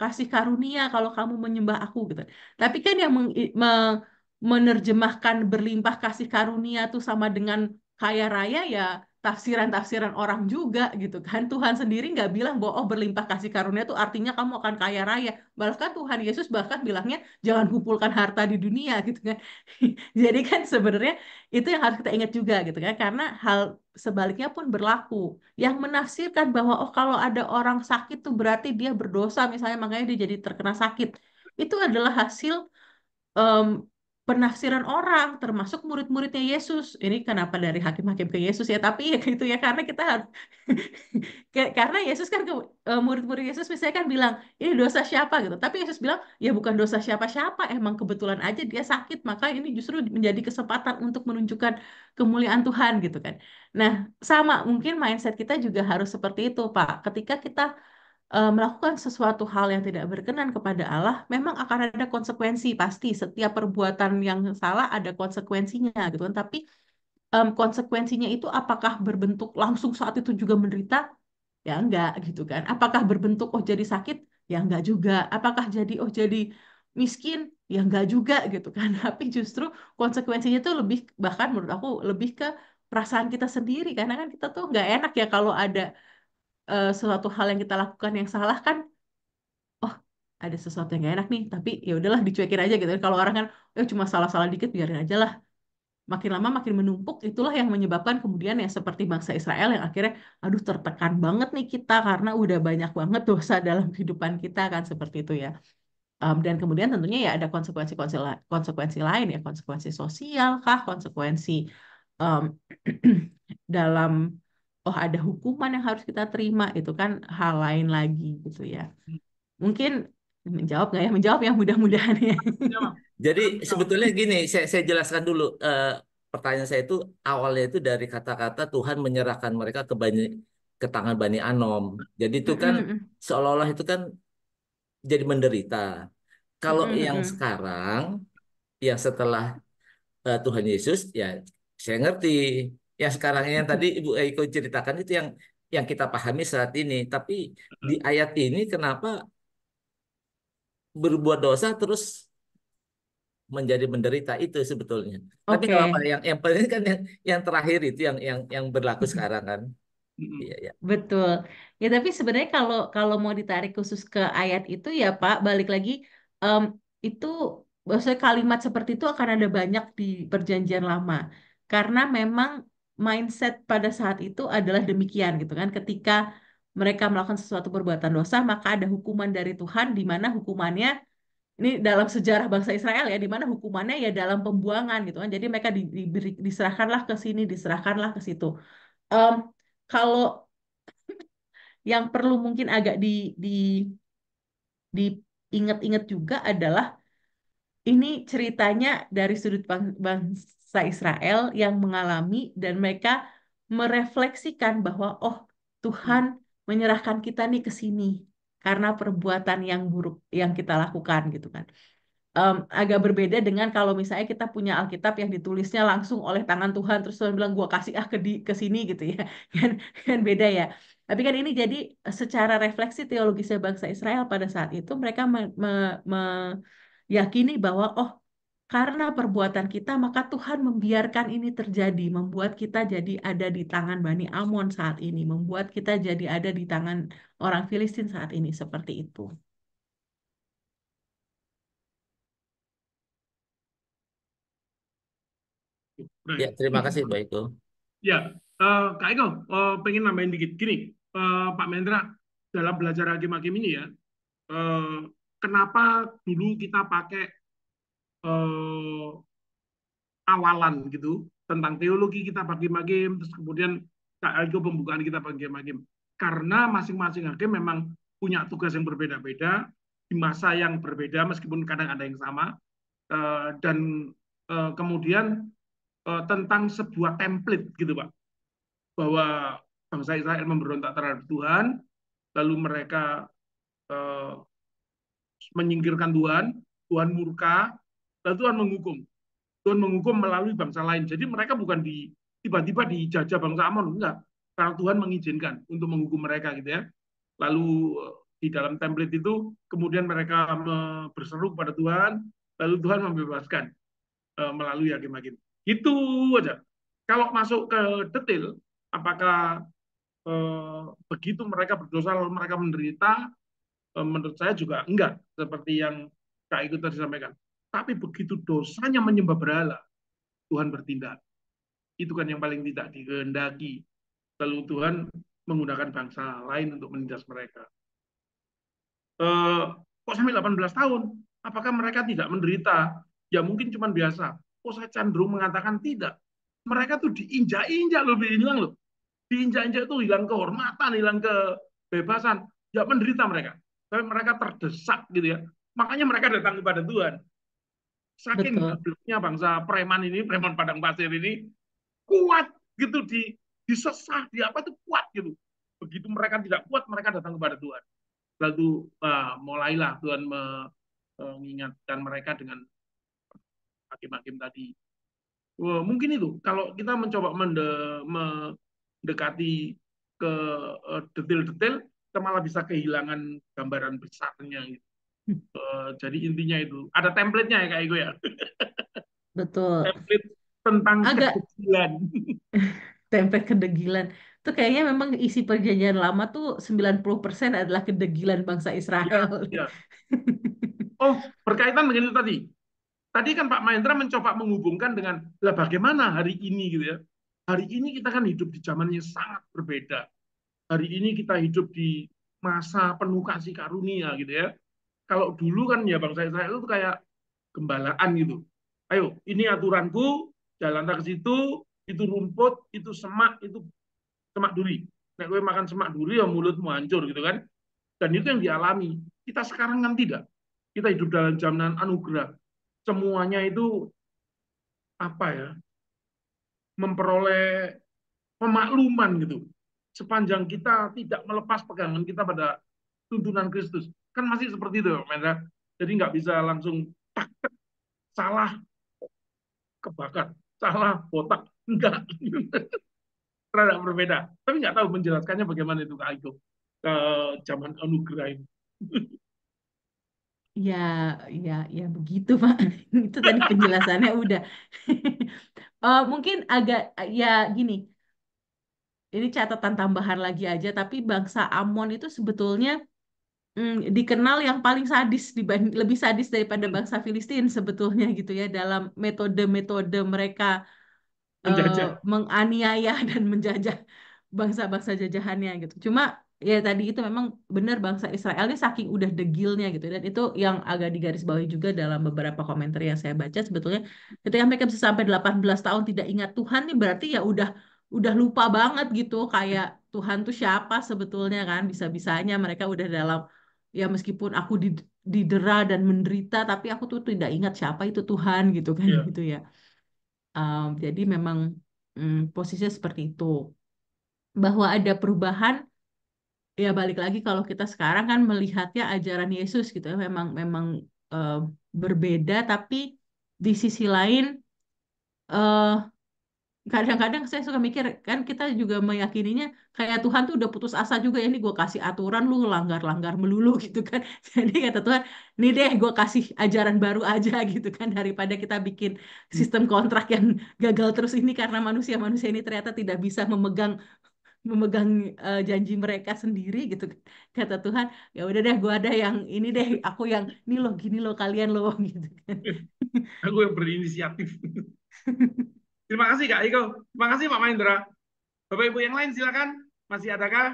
kasih karunia kalau kamu menyembah aku gitu tapi kan yang menerjemahkan berlimpah kasih karunia tuh sama dengan kaya raya ya tafsiran-tafsiran orang juga gitu kan. Tuhan sendiri nggak bilang bahwa oh berlimpah kasih karunia itu artinya kamu akan kaya raya. Bahkan Tuhan Yesus bahkan bilangnya jangan kumpulkan harta di dunia gitu kan. Jadi kan sebenarnya itu yang harus kita ingat juga gitu kan karena hal sebaliknya pun berlaku. Yang menafsirkan bahwa oh kalau ada orang sakit tuh berarti dia berdosa misalnya makanya dia jadi terkena sakit. Itu adalah hasil um, penafsiran orang termasuk murid-muridnya Yesus ini kenapa dari hakim-hakim ke Yesus ya tapi ya gitu ya karena kita karena Yesus kan e, murid-murid Yesus misalnya kan bilang ini dosa siapa gitu tapi Yesus bilang ya bukan dosa siapa-siapa emang kebetulan aja dia sakit maka ini justru menjadi kesempatan untuk menunjukkan kemuliaan Tuhan gitu kan nah sama mungkin mindset kita juga harus seperti itu Pak ketika kita Eh, melakukan sesuatu hal yang tidak berkenan kepada Allah, memang akan ada konsekuensi pasti. Setiap perbuatan yang salah ada konsekuensinya gitu kan. Tapi um, konsekuensinya itu apakah berbentuk langsung saat itu juga menderita? Ya enggak gitu kan. Apakah berbentuk oh jadi sakit? Ya enggak juga. Apakah jadi oh jadi miskin? Ya enggak juga gitu kan. Tapi justru konsekuensinya itu lebih bahkan menurut aku lebih ke perasaan kita sendiri karena kan kita tuh nggak enak ya kalau ada uh, sesuatu hal yang kita lakukan yang salah kan oh ada sesuatu yang gak enak nih tapi ya udahlah dicuekin aja gitu kalau orang kan eh cuma salah-salah dikit biarin aja lah makin lama makin menumpuk itulah yang menyebabkan kemudian ya seperti bangsa Israel yang akhirnya aduh tertekan banget nih kita karena udah banyak banget dosa dalam kehidupan kita kan seperti itu ya um, dan kemudian tentunya ya ada konsekuensi konsekuensi lain ya konsekuensi sosial kah konsekuensi um, dalam oh ada hukuman yang harus kita terima itu kan hal lain lagi gitu ya hmm. mungkin menjawab nggak ya menjawab yang mudah-mudahan ya jadi sebetulnya gini saya, saya jelaskan dulu uh, pertanyaan saya itu awalnya itu dari kata-kata Tuhan menyerahkan mereka ke bani ke tangan bani Anom jadi itu kan seolah-olah itu kan jadi menderita kalau yang sekarang yang setelah uh, Tuhan Yesus ya saya ngerti yang sekarang yang tadi Ibu Eiko ceritakan itu yang yang kita pahami saat ini. Tapi di hmm. ayat ini kenapa berbuat dosa terus menjadi menderita itu sebetulnya. Okay. Tapi kalau yang yang penting kan yang yang terakhir itu yang yang yang berlaku hmm. sekarang kan. Hmm. Iya, ya. Betul. Ya tapi sebenarnya kalau kalau mau ditarik khusus ke ayat itu ya Pak, balik lagi um, itu maksudnya kalimat seperti itu akan ada banyak di perjanjian lama. Karena memang mindset pada saat itu adalah demikian gitu kan ketika mereka melakukan sesuatu perbuatan dosa maka ada hukuman dari Tuhan di mana hukumannya ini dalam sejarah bangsa Israel ya di mana hukumannya ya dalam pembuangan gitu kan jadi mereka di, diberi, diserahkanlah ke sini diserahkanlah ke situ um, kalau yang perlu mungkin agak di di diingat-ingat juga adalah ini ceritanya dari sudut bang, bang Israel yang mengalami dan mereka merefleksikan bahwa oh Tuhan menyerahkan kita nih ke sini karena perbuatan yang buruk yang kita lakukan gitu kan. Um, agak berbeda dengan kalau misalnya kita punya Alkitab yang ditulisnya langsung oleh tangan Tuhan terus Tuhan bilang gua kasih ah ke di ke sini gitu ya. Kan kan beda ya. Tapi kan ini jadi secara refleksi teologisnya bangsa Israel pada saat itu mereka meyakini me, me, bahwa oh karena perbuatan kita, maka Tuhan membiarkan ini terjadi, membuat kita jadi ada di tangan Bani Amon saat ini, membuat kita jadi ada di tangan orang Filistin saat ini, seperti itu. Ya, terima kasih Pak Eko. Ya, uh, Kak Eko, uh, pengen nambahin dikit. Gini, uh, Pak Mendra, dalam belajar hakim-hakim ini ya, uh, kenapa dulu kita pakai eh, awalan gitu tentang teologi kita bagi magim terus kemudian itu pembukaan kita bagi magim karena masing-masing hakim memang punya tugas yang berbeda-beda di masa yang berbeda meskipun kadang ada yang sama eh, dan eh, kemudian eh, tentang sebuah template gitu pak bahwa bangsa Israel memberontak terhadap Tuhan lalu mereka eh, menyingkirkan Tuhan Tuhan murka dan Tuhan menghukum. Tuhan menghukum melalui bangsa lain. Jadi mereka bukan di tiba-tiba dijajah bangsa Amon, enggak. Karena Tuhan mengizinkan untuk menghukum mereka gitu ya. Lalu eh, di dalam template itu kemudian mereka berseru kepada Tuhan, lalu Tuhan membebaskan eh, melalui hakim-hakim. Itu aja. Kalau masuk ke detail, apakah eh, begitu mereka berdosa lalu mereka menderita? menurut saya juga enggak, seperti yang Kak itu tadi sampaikan. Tapi begitu dosanya menyembah berhala, Tuhan bertindak. Itu kan yang paling tidak dikehendaki. Lalu Tuhan menggunakan bangsa lain untuk menindas mereka. E, kok sampai 18 tahun? Apakah mereka tidak menderita? Ya mungkin cuma biasa. Kok oh, saya cenderung mengatakan tidak? Mereka tuh diinjak-injak loh, dihilang loh. Diinjak-injak itu hilang kehormatan, hilang kebebasan. Ya menderita mereka. Tapi mereka terdesak gitu ya. Makanya mereka datang kepada Tuhan. Saking gobloknya bangsa preman ini, preman Padang Pasir ini kuat gitu di disesah di apa tuh kuat gitu. Begitu mereka tidak kuat, mereka datang kepada Tuhan. Lalu uh, mulailah Tuhan mengingatkan mereka dengan hakim-hakim tadi. uh, mungkin itu kalau kita mencoba mendekati ke eh, detail-detail, kita malah bisa kehilangan gambaran besarnya. Gitu. Eh, jadi intinya itu ada templatenya ya kayak gue ya. Betul. template tentang Agak... kedegilan. template kedegilan. Itu kayaknya memang isi perjanjian lama tuh 90% adalah kedegilan bangsa Israel. Ya, ya. Oh, berkaitan dengan itu tadi. Tadi kan Pak Mahendra mencoba menghubungkan dengan lah bagaimana hari ini gitu ya. Hari ini kita kan hidup di zamannya sangat berbeda. Hari ini kita hidup di masa penuh kasih karunia gitu ya kalau dulu kan ya bangsa saya itu kayak gembalaan gitu. Ayo, ini aturanku, jalan ke situ, itu rumput, itu semak, itu semak duri. Nek gue makan semak duri ya mulutmu hancur gitu kan. Dan itu yang dialami. Kita sekarang kan tidak. Kita hidup dalam jaminan anugerah. Semuanya itu apa ya? Memperoleh pemakluman gitu. Sepanjang kita tidak melepas pegangan kita pada tuntunan Kristus kan masih seperti itu hmm. Mendra. jadi nggak bisa langsung tak, tak salah kebakar salah botak enggak terhadap berbeda tapi nggak tahu menjelaskannya bagaimana itu Kak Aiko ke zaman anugerah ini Ya, ya, ya begitu Pak. Itu tadi penjelasannya udah. uh, mungkin agak ya gini. Ini catatan tambahan lagi aja, tapi bangsa Amon itu sebetulnya mm, dikenal yang paling sadis dibanding lebih sadis daripada hmm. bangsa Filistin sebetulnya gitu ya dalam metode-metode mereka eh, menjajah. Uh, menganiaya dan menjajah bangsa-bangsa jajahannya gitu. Cuma ya tadi itu memang benar bangsa Israel ini saking udah degilnya gitu dan itu yang agak digarisbawahi juga dalam beberapa komentar yang saya baca sebetulnya yang mereka bisa sampai 18 tahun tidak ingat Tuhan nih berarti ya udah udah lupa banget gitu kayak Tuhan tuh siapa sebetulnya kan bisa-bisanya mereka udah dalam ya meskipun aku didera dan menderita tapi aku tuh tidak ingat siapa itu Tuhan gitu kan yeah. gitu ya um, jadi memang um, posisinya seperti itu bahwa ada perubahan ya balik lagi kalau kita sekarang kan melihatnya ajaran Yesus gitu ya memang memang uh, berbeda tapi di sisi lain uh, kadang-kadang saya suka mikir kan kita juga meyakininya kayak Tuhan tuh udah putus asa juga ya ini gue kasih aturan lu langgar-langgar melulu gitu kan jadi kata Tuhan nih deh gue kasih ajaran baru aja gitu kan daripada kita bikin hmm. sistem kontrak yang gagal terus ini karena manusia-manusia ini ternyata tidak bisa memegang memegang uh, janji mereka sendiri gitu kan. kata Tuhan ya udah deh gue ada yang ini deh aku yang ini loh gini loh kalian loh gitu kan aku yang berinisiatif Terima kasih Kak Iko. Terima kasih Pak Mahendra. Bapak Ibu yang lain silakan. Masih ada adakah?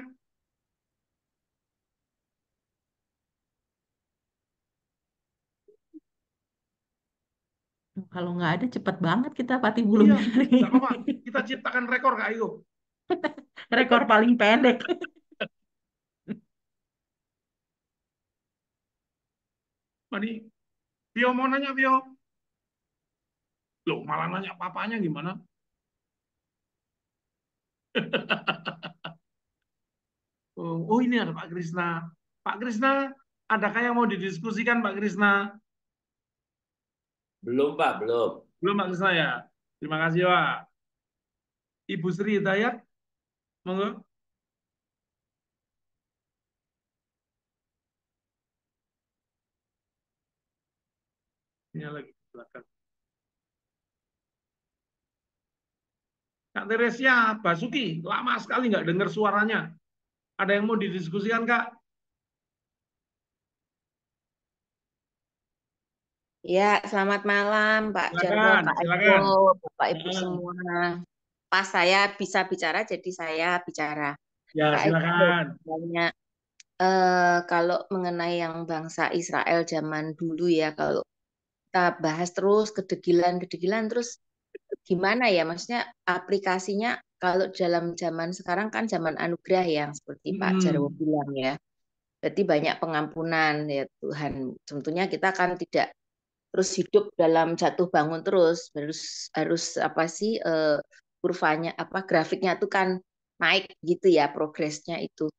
Kalau nggak ada cepat banget kita pati bulu iya, Kita ciptakan rekor Kak Iko. rekor paling pendek. Mani, Bio mau nanya Bio. Loh, malah nanya papanya gimana? Oh, oh, ini ada Pak Krisna. Pak Krisna, adakah yang mau didiskusikan Pak Krisna? Belum Pak, belum. Belum Pak Krisna ya? Terima kasih Pak. Ibu Sri Hidayat, monggo. Ini lagi belakang. Kak Teresia Basuki, lama sekali nggak dengar suaranya. Ada yang mau didiskusikan, Kak? Ya, selamat malam Pak silakan, Pak Ibu, Bapak Ibu semua. Pas saya bisa bicara, jadi saya bicara. Ya, Pak silakan. Ibu, banyak. E, eh, kalau mengenai yang bangsa Israel zaman dulu ya, kalau kita bahas terus kedegilan-kedegilan, terus gimana ya maksudnya aplikasinya kalau dalam zaman sekarang kan zaman anugerah ya, yang seperti Pak hmm. Jarwo bilang ya. Berarti banyak pengampunan ya Tuhan. Tentunya kita kan tidak terus hidup dalam jatuh bangun terus harus harus apa sih uh, kurvanya apa grafiknya itu kan naik gitu ya progresnya itu.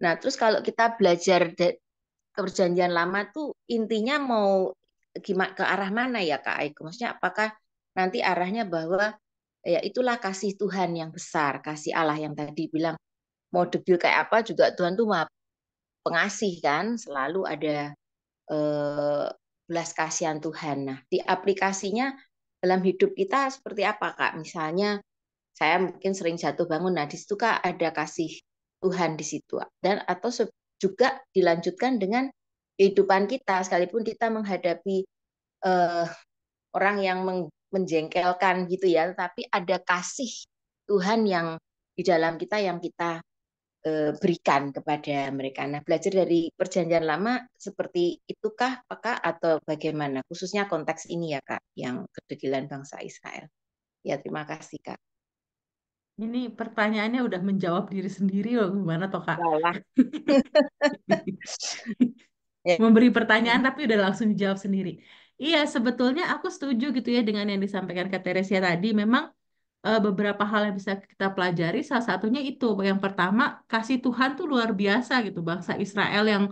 Nah, terus kalau kita belajar perjanjian lama tuh intinya mau gimana ke arah mana ya Kak Aiko? Maksudnya apakah nanti arahnya bahwa ya itulah kasih Tuhan yang besar, kasih Allah yang tadi bilang mau debil kayak apa juga Tuhan tuh maaf pengasih kan, selalu ada eh, belas kasihan Tuhan. Nah, di aplikasinya dalam hidup kita seperti apa Kak? Misalnya saya mungkin sering jatuh bangun, nah di situ Kak ada kasih Tuhan di situ. Dan atau juga dilanjutkan dengan kehidupan kita sekalipun kita menghadapi eh, orang yang meng, menjengkelkan gitu ya, tetapi ada kasih Tuhan yang di dalam kita yang kita eh, berikan kepada mereka. Nah, belajar dari perjanjian lama seperti itukah, Kak, atau bagaimana? Khususnya konteks ini ya, Kak, yang kedegilan bangsa Israel. Ya, terima kasih, Kak. Ini pertanyaannya udah menjawab diri sendiri loh, gimana toh, Kak? Ya. Memberi pertanyaan tapi udah langsung dijawab sendiri. Iya, sebetulnya aku setuju gitu ya dengan yang disampaikan Kak Teresia tadi. Memang e, beberapa hal yang bisa kita pelajari, salah satunya itu. Yang pertama, kasih Tuhan tuh luar biasa gitu. Bangsa Israel yang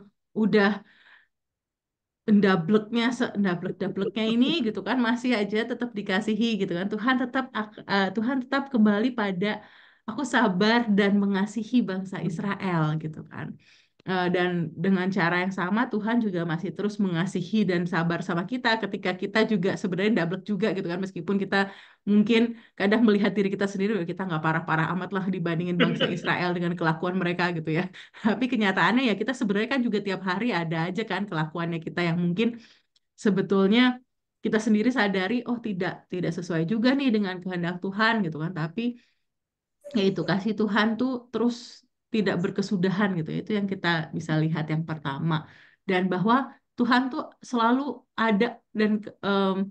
udah endableknya seendablek-dableknya ini gitu kan masih aja tetap dikasihi gitu kan Tuhan tetap uh, Tuhan tetap kembali pada aku sabar dan mengasihi bangsa Israel gitu kan Eh, dan dengan cara yang sama Tuhan juga masih terus mengasihi dan sabar sama kita ketika kita juga sebenarnya double juga gitu kan meskipun kita mungkin kadang melihat diri kita sendiri kita nggak parah-parah amat lah dibandingin bangsa Israel dengan kelakuan mereka gitu ya tapi kenyataannya ya kita sebenarnya kan juga tiap hari ada aja kan kelakuannya kita yang mungkin sebetulnya kita sendiri sadari oh tidak tidak sesuai juga nih dengan kehendak Tuhan gitu kan tapi ya itu kasih Tuhan tuh terus tidak berkesudahan gitu ya. Itu yang kita bisa lihat yang pertama dan bahwa Tuhan tuh selalu ada dan um,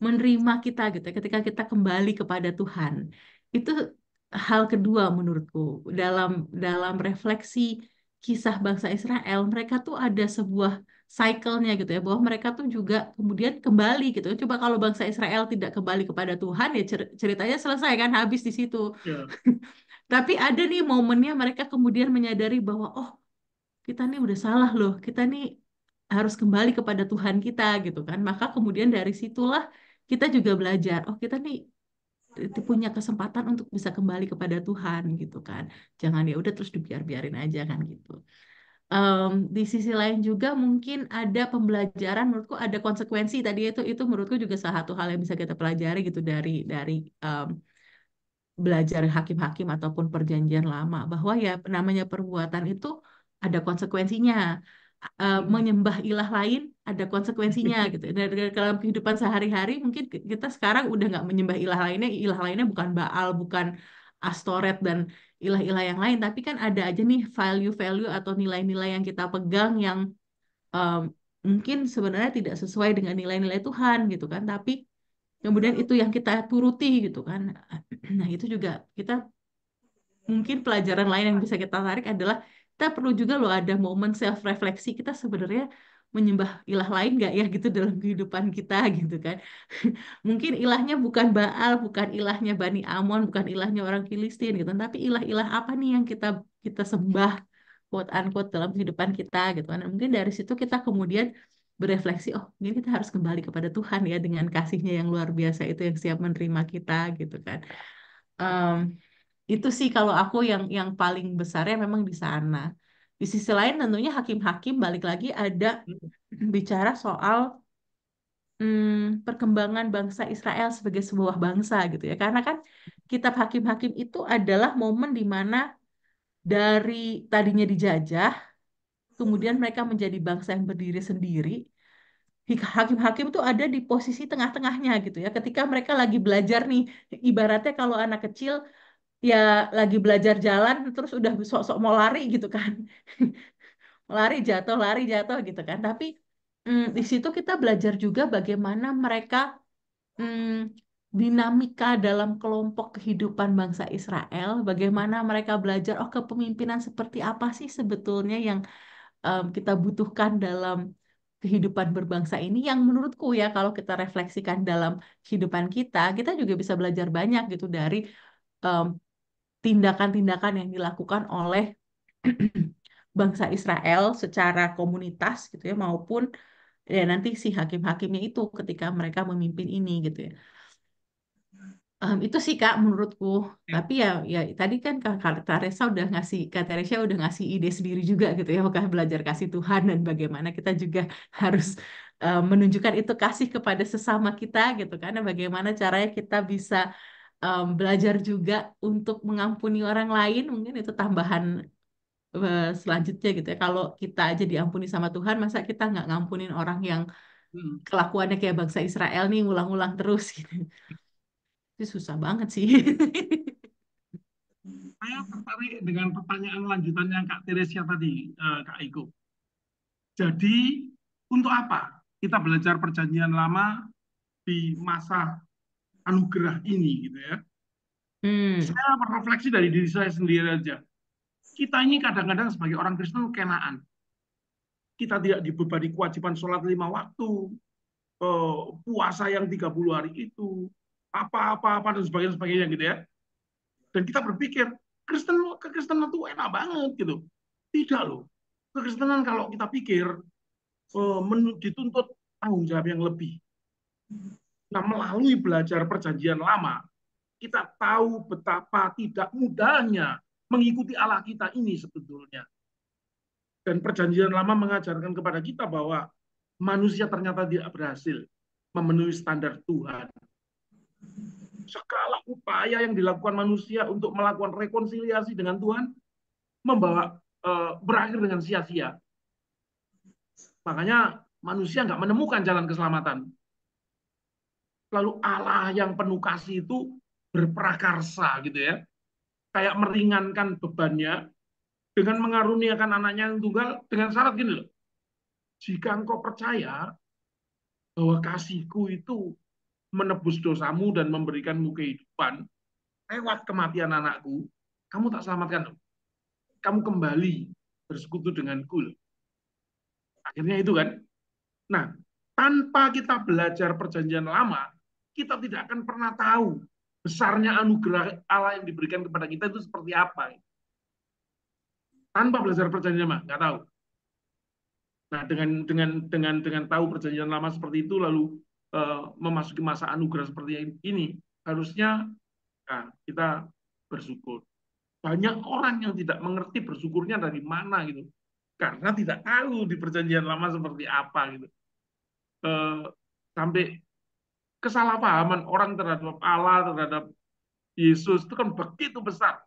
menerima kita gitu ya, ketika kita kembali kepada Tuhan. Itu hal kedua menurutku dalam dalam refleksi kisah bangsa Israel mereka tuh ada sebuah cycle-nya gitu ya bahwa mereka tuh juga kemudian kembali gitu coba kalau bangsa Israel tidak kembali kepada Tuhan ya ceritanya selesai kan habis di situ yeah. Tapi ada nih momennya mereka kemudian menyadari bahwa oh kita nih udah salah loh, kita nih harus kembali kepada Tuhan kita gitu kan. Maka kemudian dari situlah kita juga belajar, oh kita nih punya kesempatan untuk bisa kembali kepada Tuhan gitu kan. Jangan ya udah terus dibiar-biarin aja kan gitu. Um, di sisi lain juga mungkin ada pembelajaran menurutku ada konsekuensi tadi itu itu menurutku juga salah satu hal yang bisa kita pelajari gitu dari dari um, belajar hakim-hakim ataupun perjanjian lama bahwa ya namanya perbuatan itu ada konsekuensinya eh, hmm. menyembah ilah lain ada konsekuensinya gitu dari dalam kehidupan sehari-hari mungkin kita sekarang udah nggak menyembah ilah lainnya ilah lainnya bukan Baal bukan Astoret dan ilah-ilah yang lain tapi kan ada aja nih value-value atau nilai-nilai yang kita pegang yang um, mungkin sebenarnya tidak sesuai dengan nilai-nilai Tuhan gitu kan tapi kemudian itu yang kita turuti gitu kan nah itu juga kita mungkin pelajaran lain yang bisa kita tarik adalah kita perlu juga loh ada momen self refleksi kita sebenarnya menyembah ilah lain nggak ya gitu dalam kehidupan kita gitu kan mungkin ilahnya bukan Baal bukan ilahnya Bani Amon bukan ilahnya orang Filistin gitu tapi ilah-ilah apa nih yang kita kita sembah quote unquote dalam kehidupan kita gitu kan mungkin dari situ kita kemudian berefleksi oh ini kita harus kembali kepada Tuhan ya dengan kasihnya yang luar biasa itu yang siap menerima kita gitu kan um, itu sih kalau aku yang yang paling besarnya memang di sana di sisi lain tentunya hakim-hakim balik lagi ada hmm. bicara soal hmm, perkembangan bangsa Israel sebagai sebuah bangsa gitu ya karena kan kitab hakim-hakim itu adalah momen di mana dari tadinya dijajah kemudian mereka menjadi bangsa yang berdiri sendiri hakim-hakim tuh ada di posisi tengah-tengahnya gitu ya. Ketika mereka lagi belajar nih, ibaratnya kalau anak kecil ya lagi belajar jalan terus udah sok-sok mau lari gitu kan. lari jatuh, lari jatuh gitu kan. Tapi mm, di situ kita belajar juga bagaimana mereka mm, dinamika dalam kelompok kehidupan bangsa Israel, bagaimana mereka belajar oh kepemimpinan seperti apa sih sebetulnya yang um, kita butuhkan dalam kehidupan berbangsa ini yang menurutku ya kalau kita refleksikan dalam kehidupan kita, kita juga bisa belajar banyak gitu dari mmm, tindakan-tindakan um, yang dilakukan oleh bangsa Israel secara komunitas gitu ya maupun ya nanti si hakim-hakimnya itu ketika mereka memimpin ini gitu ya. Um, itu sih Kak menurutku. Tapi ya ya tadi kan Kak Teresa udah ngasih Kak Teresa udah ngasih ide sendiri juga gitu ya Kak belajar kasih Tuhan dan bagaimana kita juga harus um, menunjukkan itu kasih kepada sesama kita gitu karena bagaimana caranya kita bisa um, belajar juga untuk mengampuni orang lain mungkin itu tambahan uh, selanjutnya gitu ya kalau kita aja diampuni sama Tuhan masa kita nggak ngampunin orang yang hmm. kelakuannya kayak bangsa Israel nih ulang-ulang terus gitu itu susah banget sih saya tertarik dengan pertanyaan lanjutan yang Kak Teresia tadi eh, Kak Iko jadi untuk apa kita belajar perjanjian lama di masa anugerah ini gitu ya hmm. saya merefleksi dari diri saya sendiri aja kita ini kadang-kadang sebagai orang Kristen kenaan kita tidak dibebani kewajiban sholat lima waktu, eh, puasa yang 30 hari itu, apa-apa-apa dan sebagainya sebagainya gitu ya. Dan kita berpikir Kristen kekristenan itu enak banget gitu. Tidak loh. Kekristenan kalau kita pikir eh, dituntut tanggung jawab yang lebih. Nah, melalui belajar perjanjian lama, kita tahu betapa tidak mudahnya mengikuti Allah kita ini sebetulnya. Dan perjanjian lama mengajarkan kepada kita bahwa manusia ternyata tidak berhasil memenuhi standar Tuhan Segala upaya yang dilakukan manusia untuk melakukan rekonsiliasi dengan Tuhan membawa uh, berakhir dengan sia-sia. Makanya manusia nggak menemukan jalan keselamatan. Lalu Allah yang penuh kasih itu berprakarsa gitu ya. Kayak meringankan bebannya dengan mengaruniakan anaknya yang tunggal dengan syarat gini loh. Jika engkau percaya bahwa kasihku itu menebus dosamu dan memberikanmu kehidupan lewat kematian anakku, kamu tak selamatkan. Kamu kembali bersekutu dengan denganku. Akhirnya itu kan. Nah, tanpa kita belajar perjanjian lama, kita tidak akan pernah tahu besarnya anugerah Allah yang diberikan kepada kita itu seperti apa. Tanpa belajar perjanjian lama, nggak tahu. Nah, dengan dengan dengan dengan tahu perjanjian lama seperti itu lalu Eh, memasuki masa anugerah seperti ini, harusnya nah, kita bersyukur. Banyak orang yang tidak mengerti bersyukurnya dari mana gitu, karena tidak tahu di perjanjian lama seperti apa gitu. E, sampai kesalahpahaman orang terhadap Allah, terhadap Yesus itu kan begitu besar.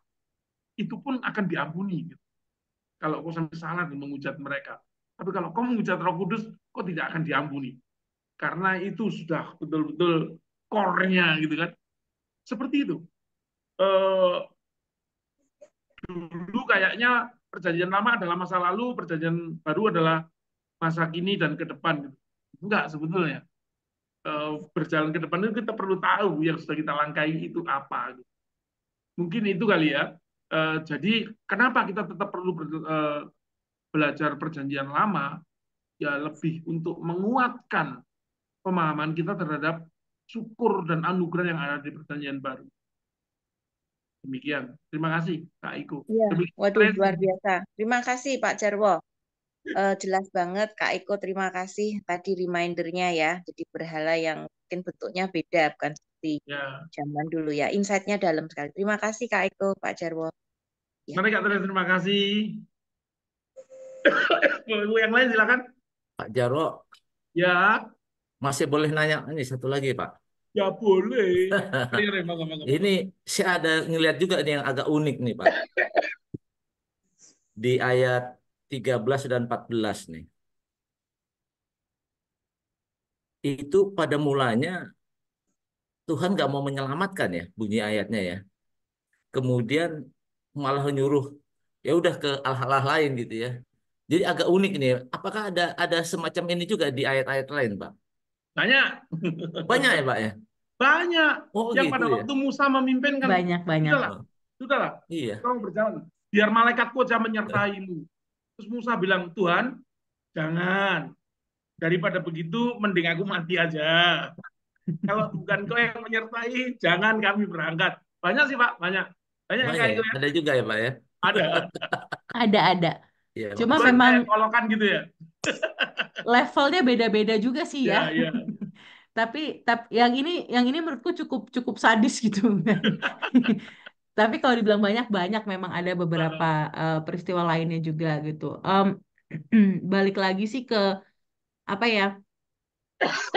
Itu pun akan diampuni. Gitu. Kalau kau sampai salah dan mereka. Tapi kalau kau menghujat Roh Kudus, kau tidak akan diampuni karena itu sudah betul-betul kornya nya gitu kan. Seperti itu. Eh, dulu kayaknya perjanjian lama adalah masa lalu, perjanjian baru adalah masa kini dan ke depan. Gitu. Enggak sebetulnya. Eh, berjalan ke depan itu kita perlu tahu yang sudah kita langkai itu apa. Gitu. Mungkin itu kali ya. Eh, jadi kenapa kita tetap perlu ber, eh, belajar perjanjian lama? Ya lebih untuk menguatkan pemahaman kita terhadap syukur dan anugerah yang ada di perjanjian baru. Demikian. Terima kasih, Kak Iko. Ya, waduh luar biasa. Terima kasih Pak Jarwo. Uh, jelas banget Kak Iko, terima kasih tadi remindernya ya. Jadi berhala yang mungkin bentuknya beda, bukan seperti ya. zaman dulu ya. Insight-nya dalam sekali. Terima kasih Kak Iko, Pak Jarwo. Ya. Mari Kak Teres, terima kasih. yang lain silakan. Pak Jarwo. Ya. Masih boleh nanya ini satu lagi, Pak? Ya boleh. Iya, ini saya ada ngelihat juga ini yang agak unik nih, Pak. Di ayat 13 dan 14 nih. Itu pada mulanya Tuhan nggak mau menyelamatkan ya bunyi ayatnya ya. Kemudian malah menyuruh ya udah ke hal-hal lain gitu ya. Jadi agak unik nih. Apakah ada ada semacam ini juga di ayat-ayat lain, Pak? Banyak. Banyak ya Pak ya? Banyak. Oh, yang gitu pada ya? waktu Musa memimpin kan. Banyak-banyak. Sudahlah. Sudahlah. Iya. Kamu berjalan. Biar malaikatku saja menyertai lu. Terus Musa bilang, Tuhan, jangan. Daripada begitu, mending aku mati aja. Kalau bukan kau yang menyertai, jangan kami berangkat. Banyak sih Pak, banyak. Banyak, banyak ya? Gitu ya. Ada juga ya Pak ya? Ada. Ada, ada. Ya, Cuma memang kolokan gitu ya. levelnya beda-beda juga sih ya. ya, ya. tapi yang ini yang ini menurutku cukup cukup sadis gitu. tapi kalau dibilang banyak banyak memang ada beberapa uh, peristiwa lainnya juga gitu. Um, balik lagi sih ke apa ya?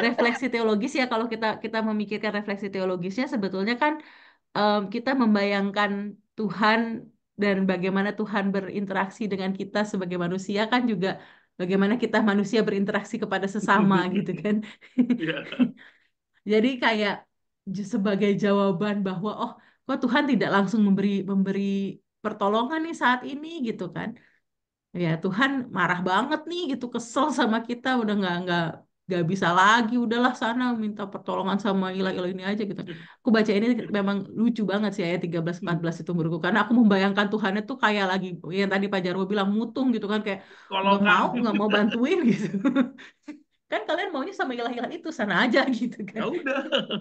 refleksi teologis ya kalau kita kita memikirkan refleksi teologisnya sebetulnya kan um, kita membayangkan Tuhan dan bagaimana Tuhan berinteraksi dengan kita sebagai manusia kan juga bagaimana kita manusia berinteraksi kepada sesama gitu kan. Iya. Jadi kayak sebagai jawaban bahwa oh kok Tuhan tidak langsung memberi memberi pertolongan nih saat ini gitu kan. Ya Tuhan marah banget nih gitu kesel sama kita udah nggak nggak gak bisa lagi udahlah sana minta pertolongan sama ilah-ilah ini aja gitu aku baca ini hmm. memang lucu banget sih ayat 13 14 itu menurutku karena aku membayangkan Tuhan itu kayak lagi yang tadi Pak Jarwo bilang mutung gitu kan kayak nggak mau nggak mau bantuin gitu kan kalian maunya sama ilah-ilah itu sana aja gitu kan ya udah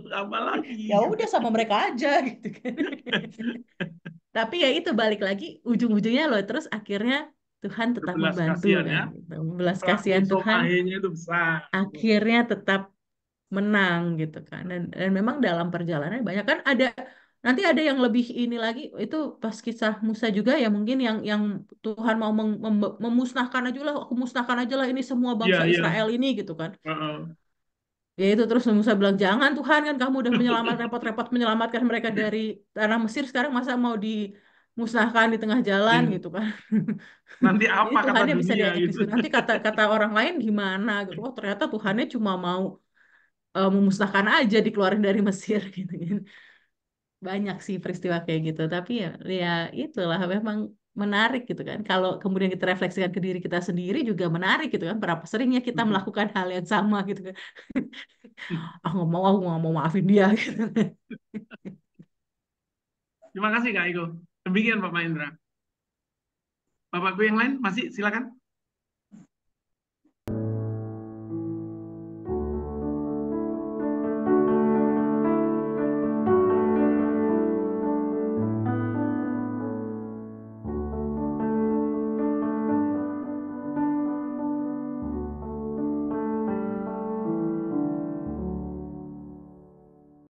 sama lagi ya udah sama mereka aja gitu kan tapi ya itu balik lagi ujung-ujungnya loh terus akhirnya Tuhan tetap belas membantu kasihan, ya. Ya? Gitu. Belas kasihan Tuhan itu besar. akhirnya tetap menang gitu kan. Dan, dan memang dalam perjalanan banyak kan ada nanti ada yang lebih ini lagi itu pas kisah Musa juga ya mungkin yang yang Tuhan mau mem, mem, memusnahkan aja lah aku musnahkan aja lah ini semua bangsa yeah, iya. Israel ini gitu kan. Uh -uh. Ya itu terus Musa bilang jangan Tuhan kan kamu udah menyelamat repot-repot menyelamatkan mereka iya. dari tanah Mesir sekarang masa mau di musnahkan di tengah jalan hmm. gitu kan. Nanti apa Jadi, Tuhannya kata bisa dunia, diajak gitu. Nanti kata kata orang lain gimana gitu. Oh ternyata Tuhannya cuma mau uh, memusnahkan aja dikeluarin dari Mesir gitu kan. Banyak sih peristiwa kayak gitu. Tapi ya, ya itulah memang menarik gitu kan. Kalau kemudian kita refleksikan ke diri kita sendiri juga menarik gitu kan. Berapa seringnya kita melakukan hal yang sama gitu kan. aku nggak mau, aku nggak mau maafin dia gitu. Terima kasih Kak Igo Demikian Pak Mahendra. Bapakku yang lain masih silakan.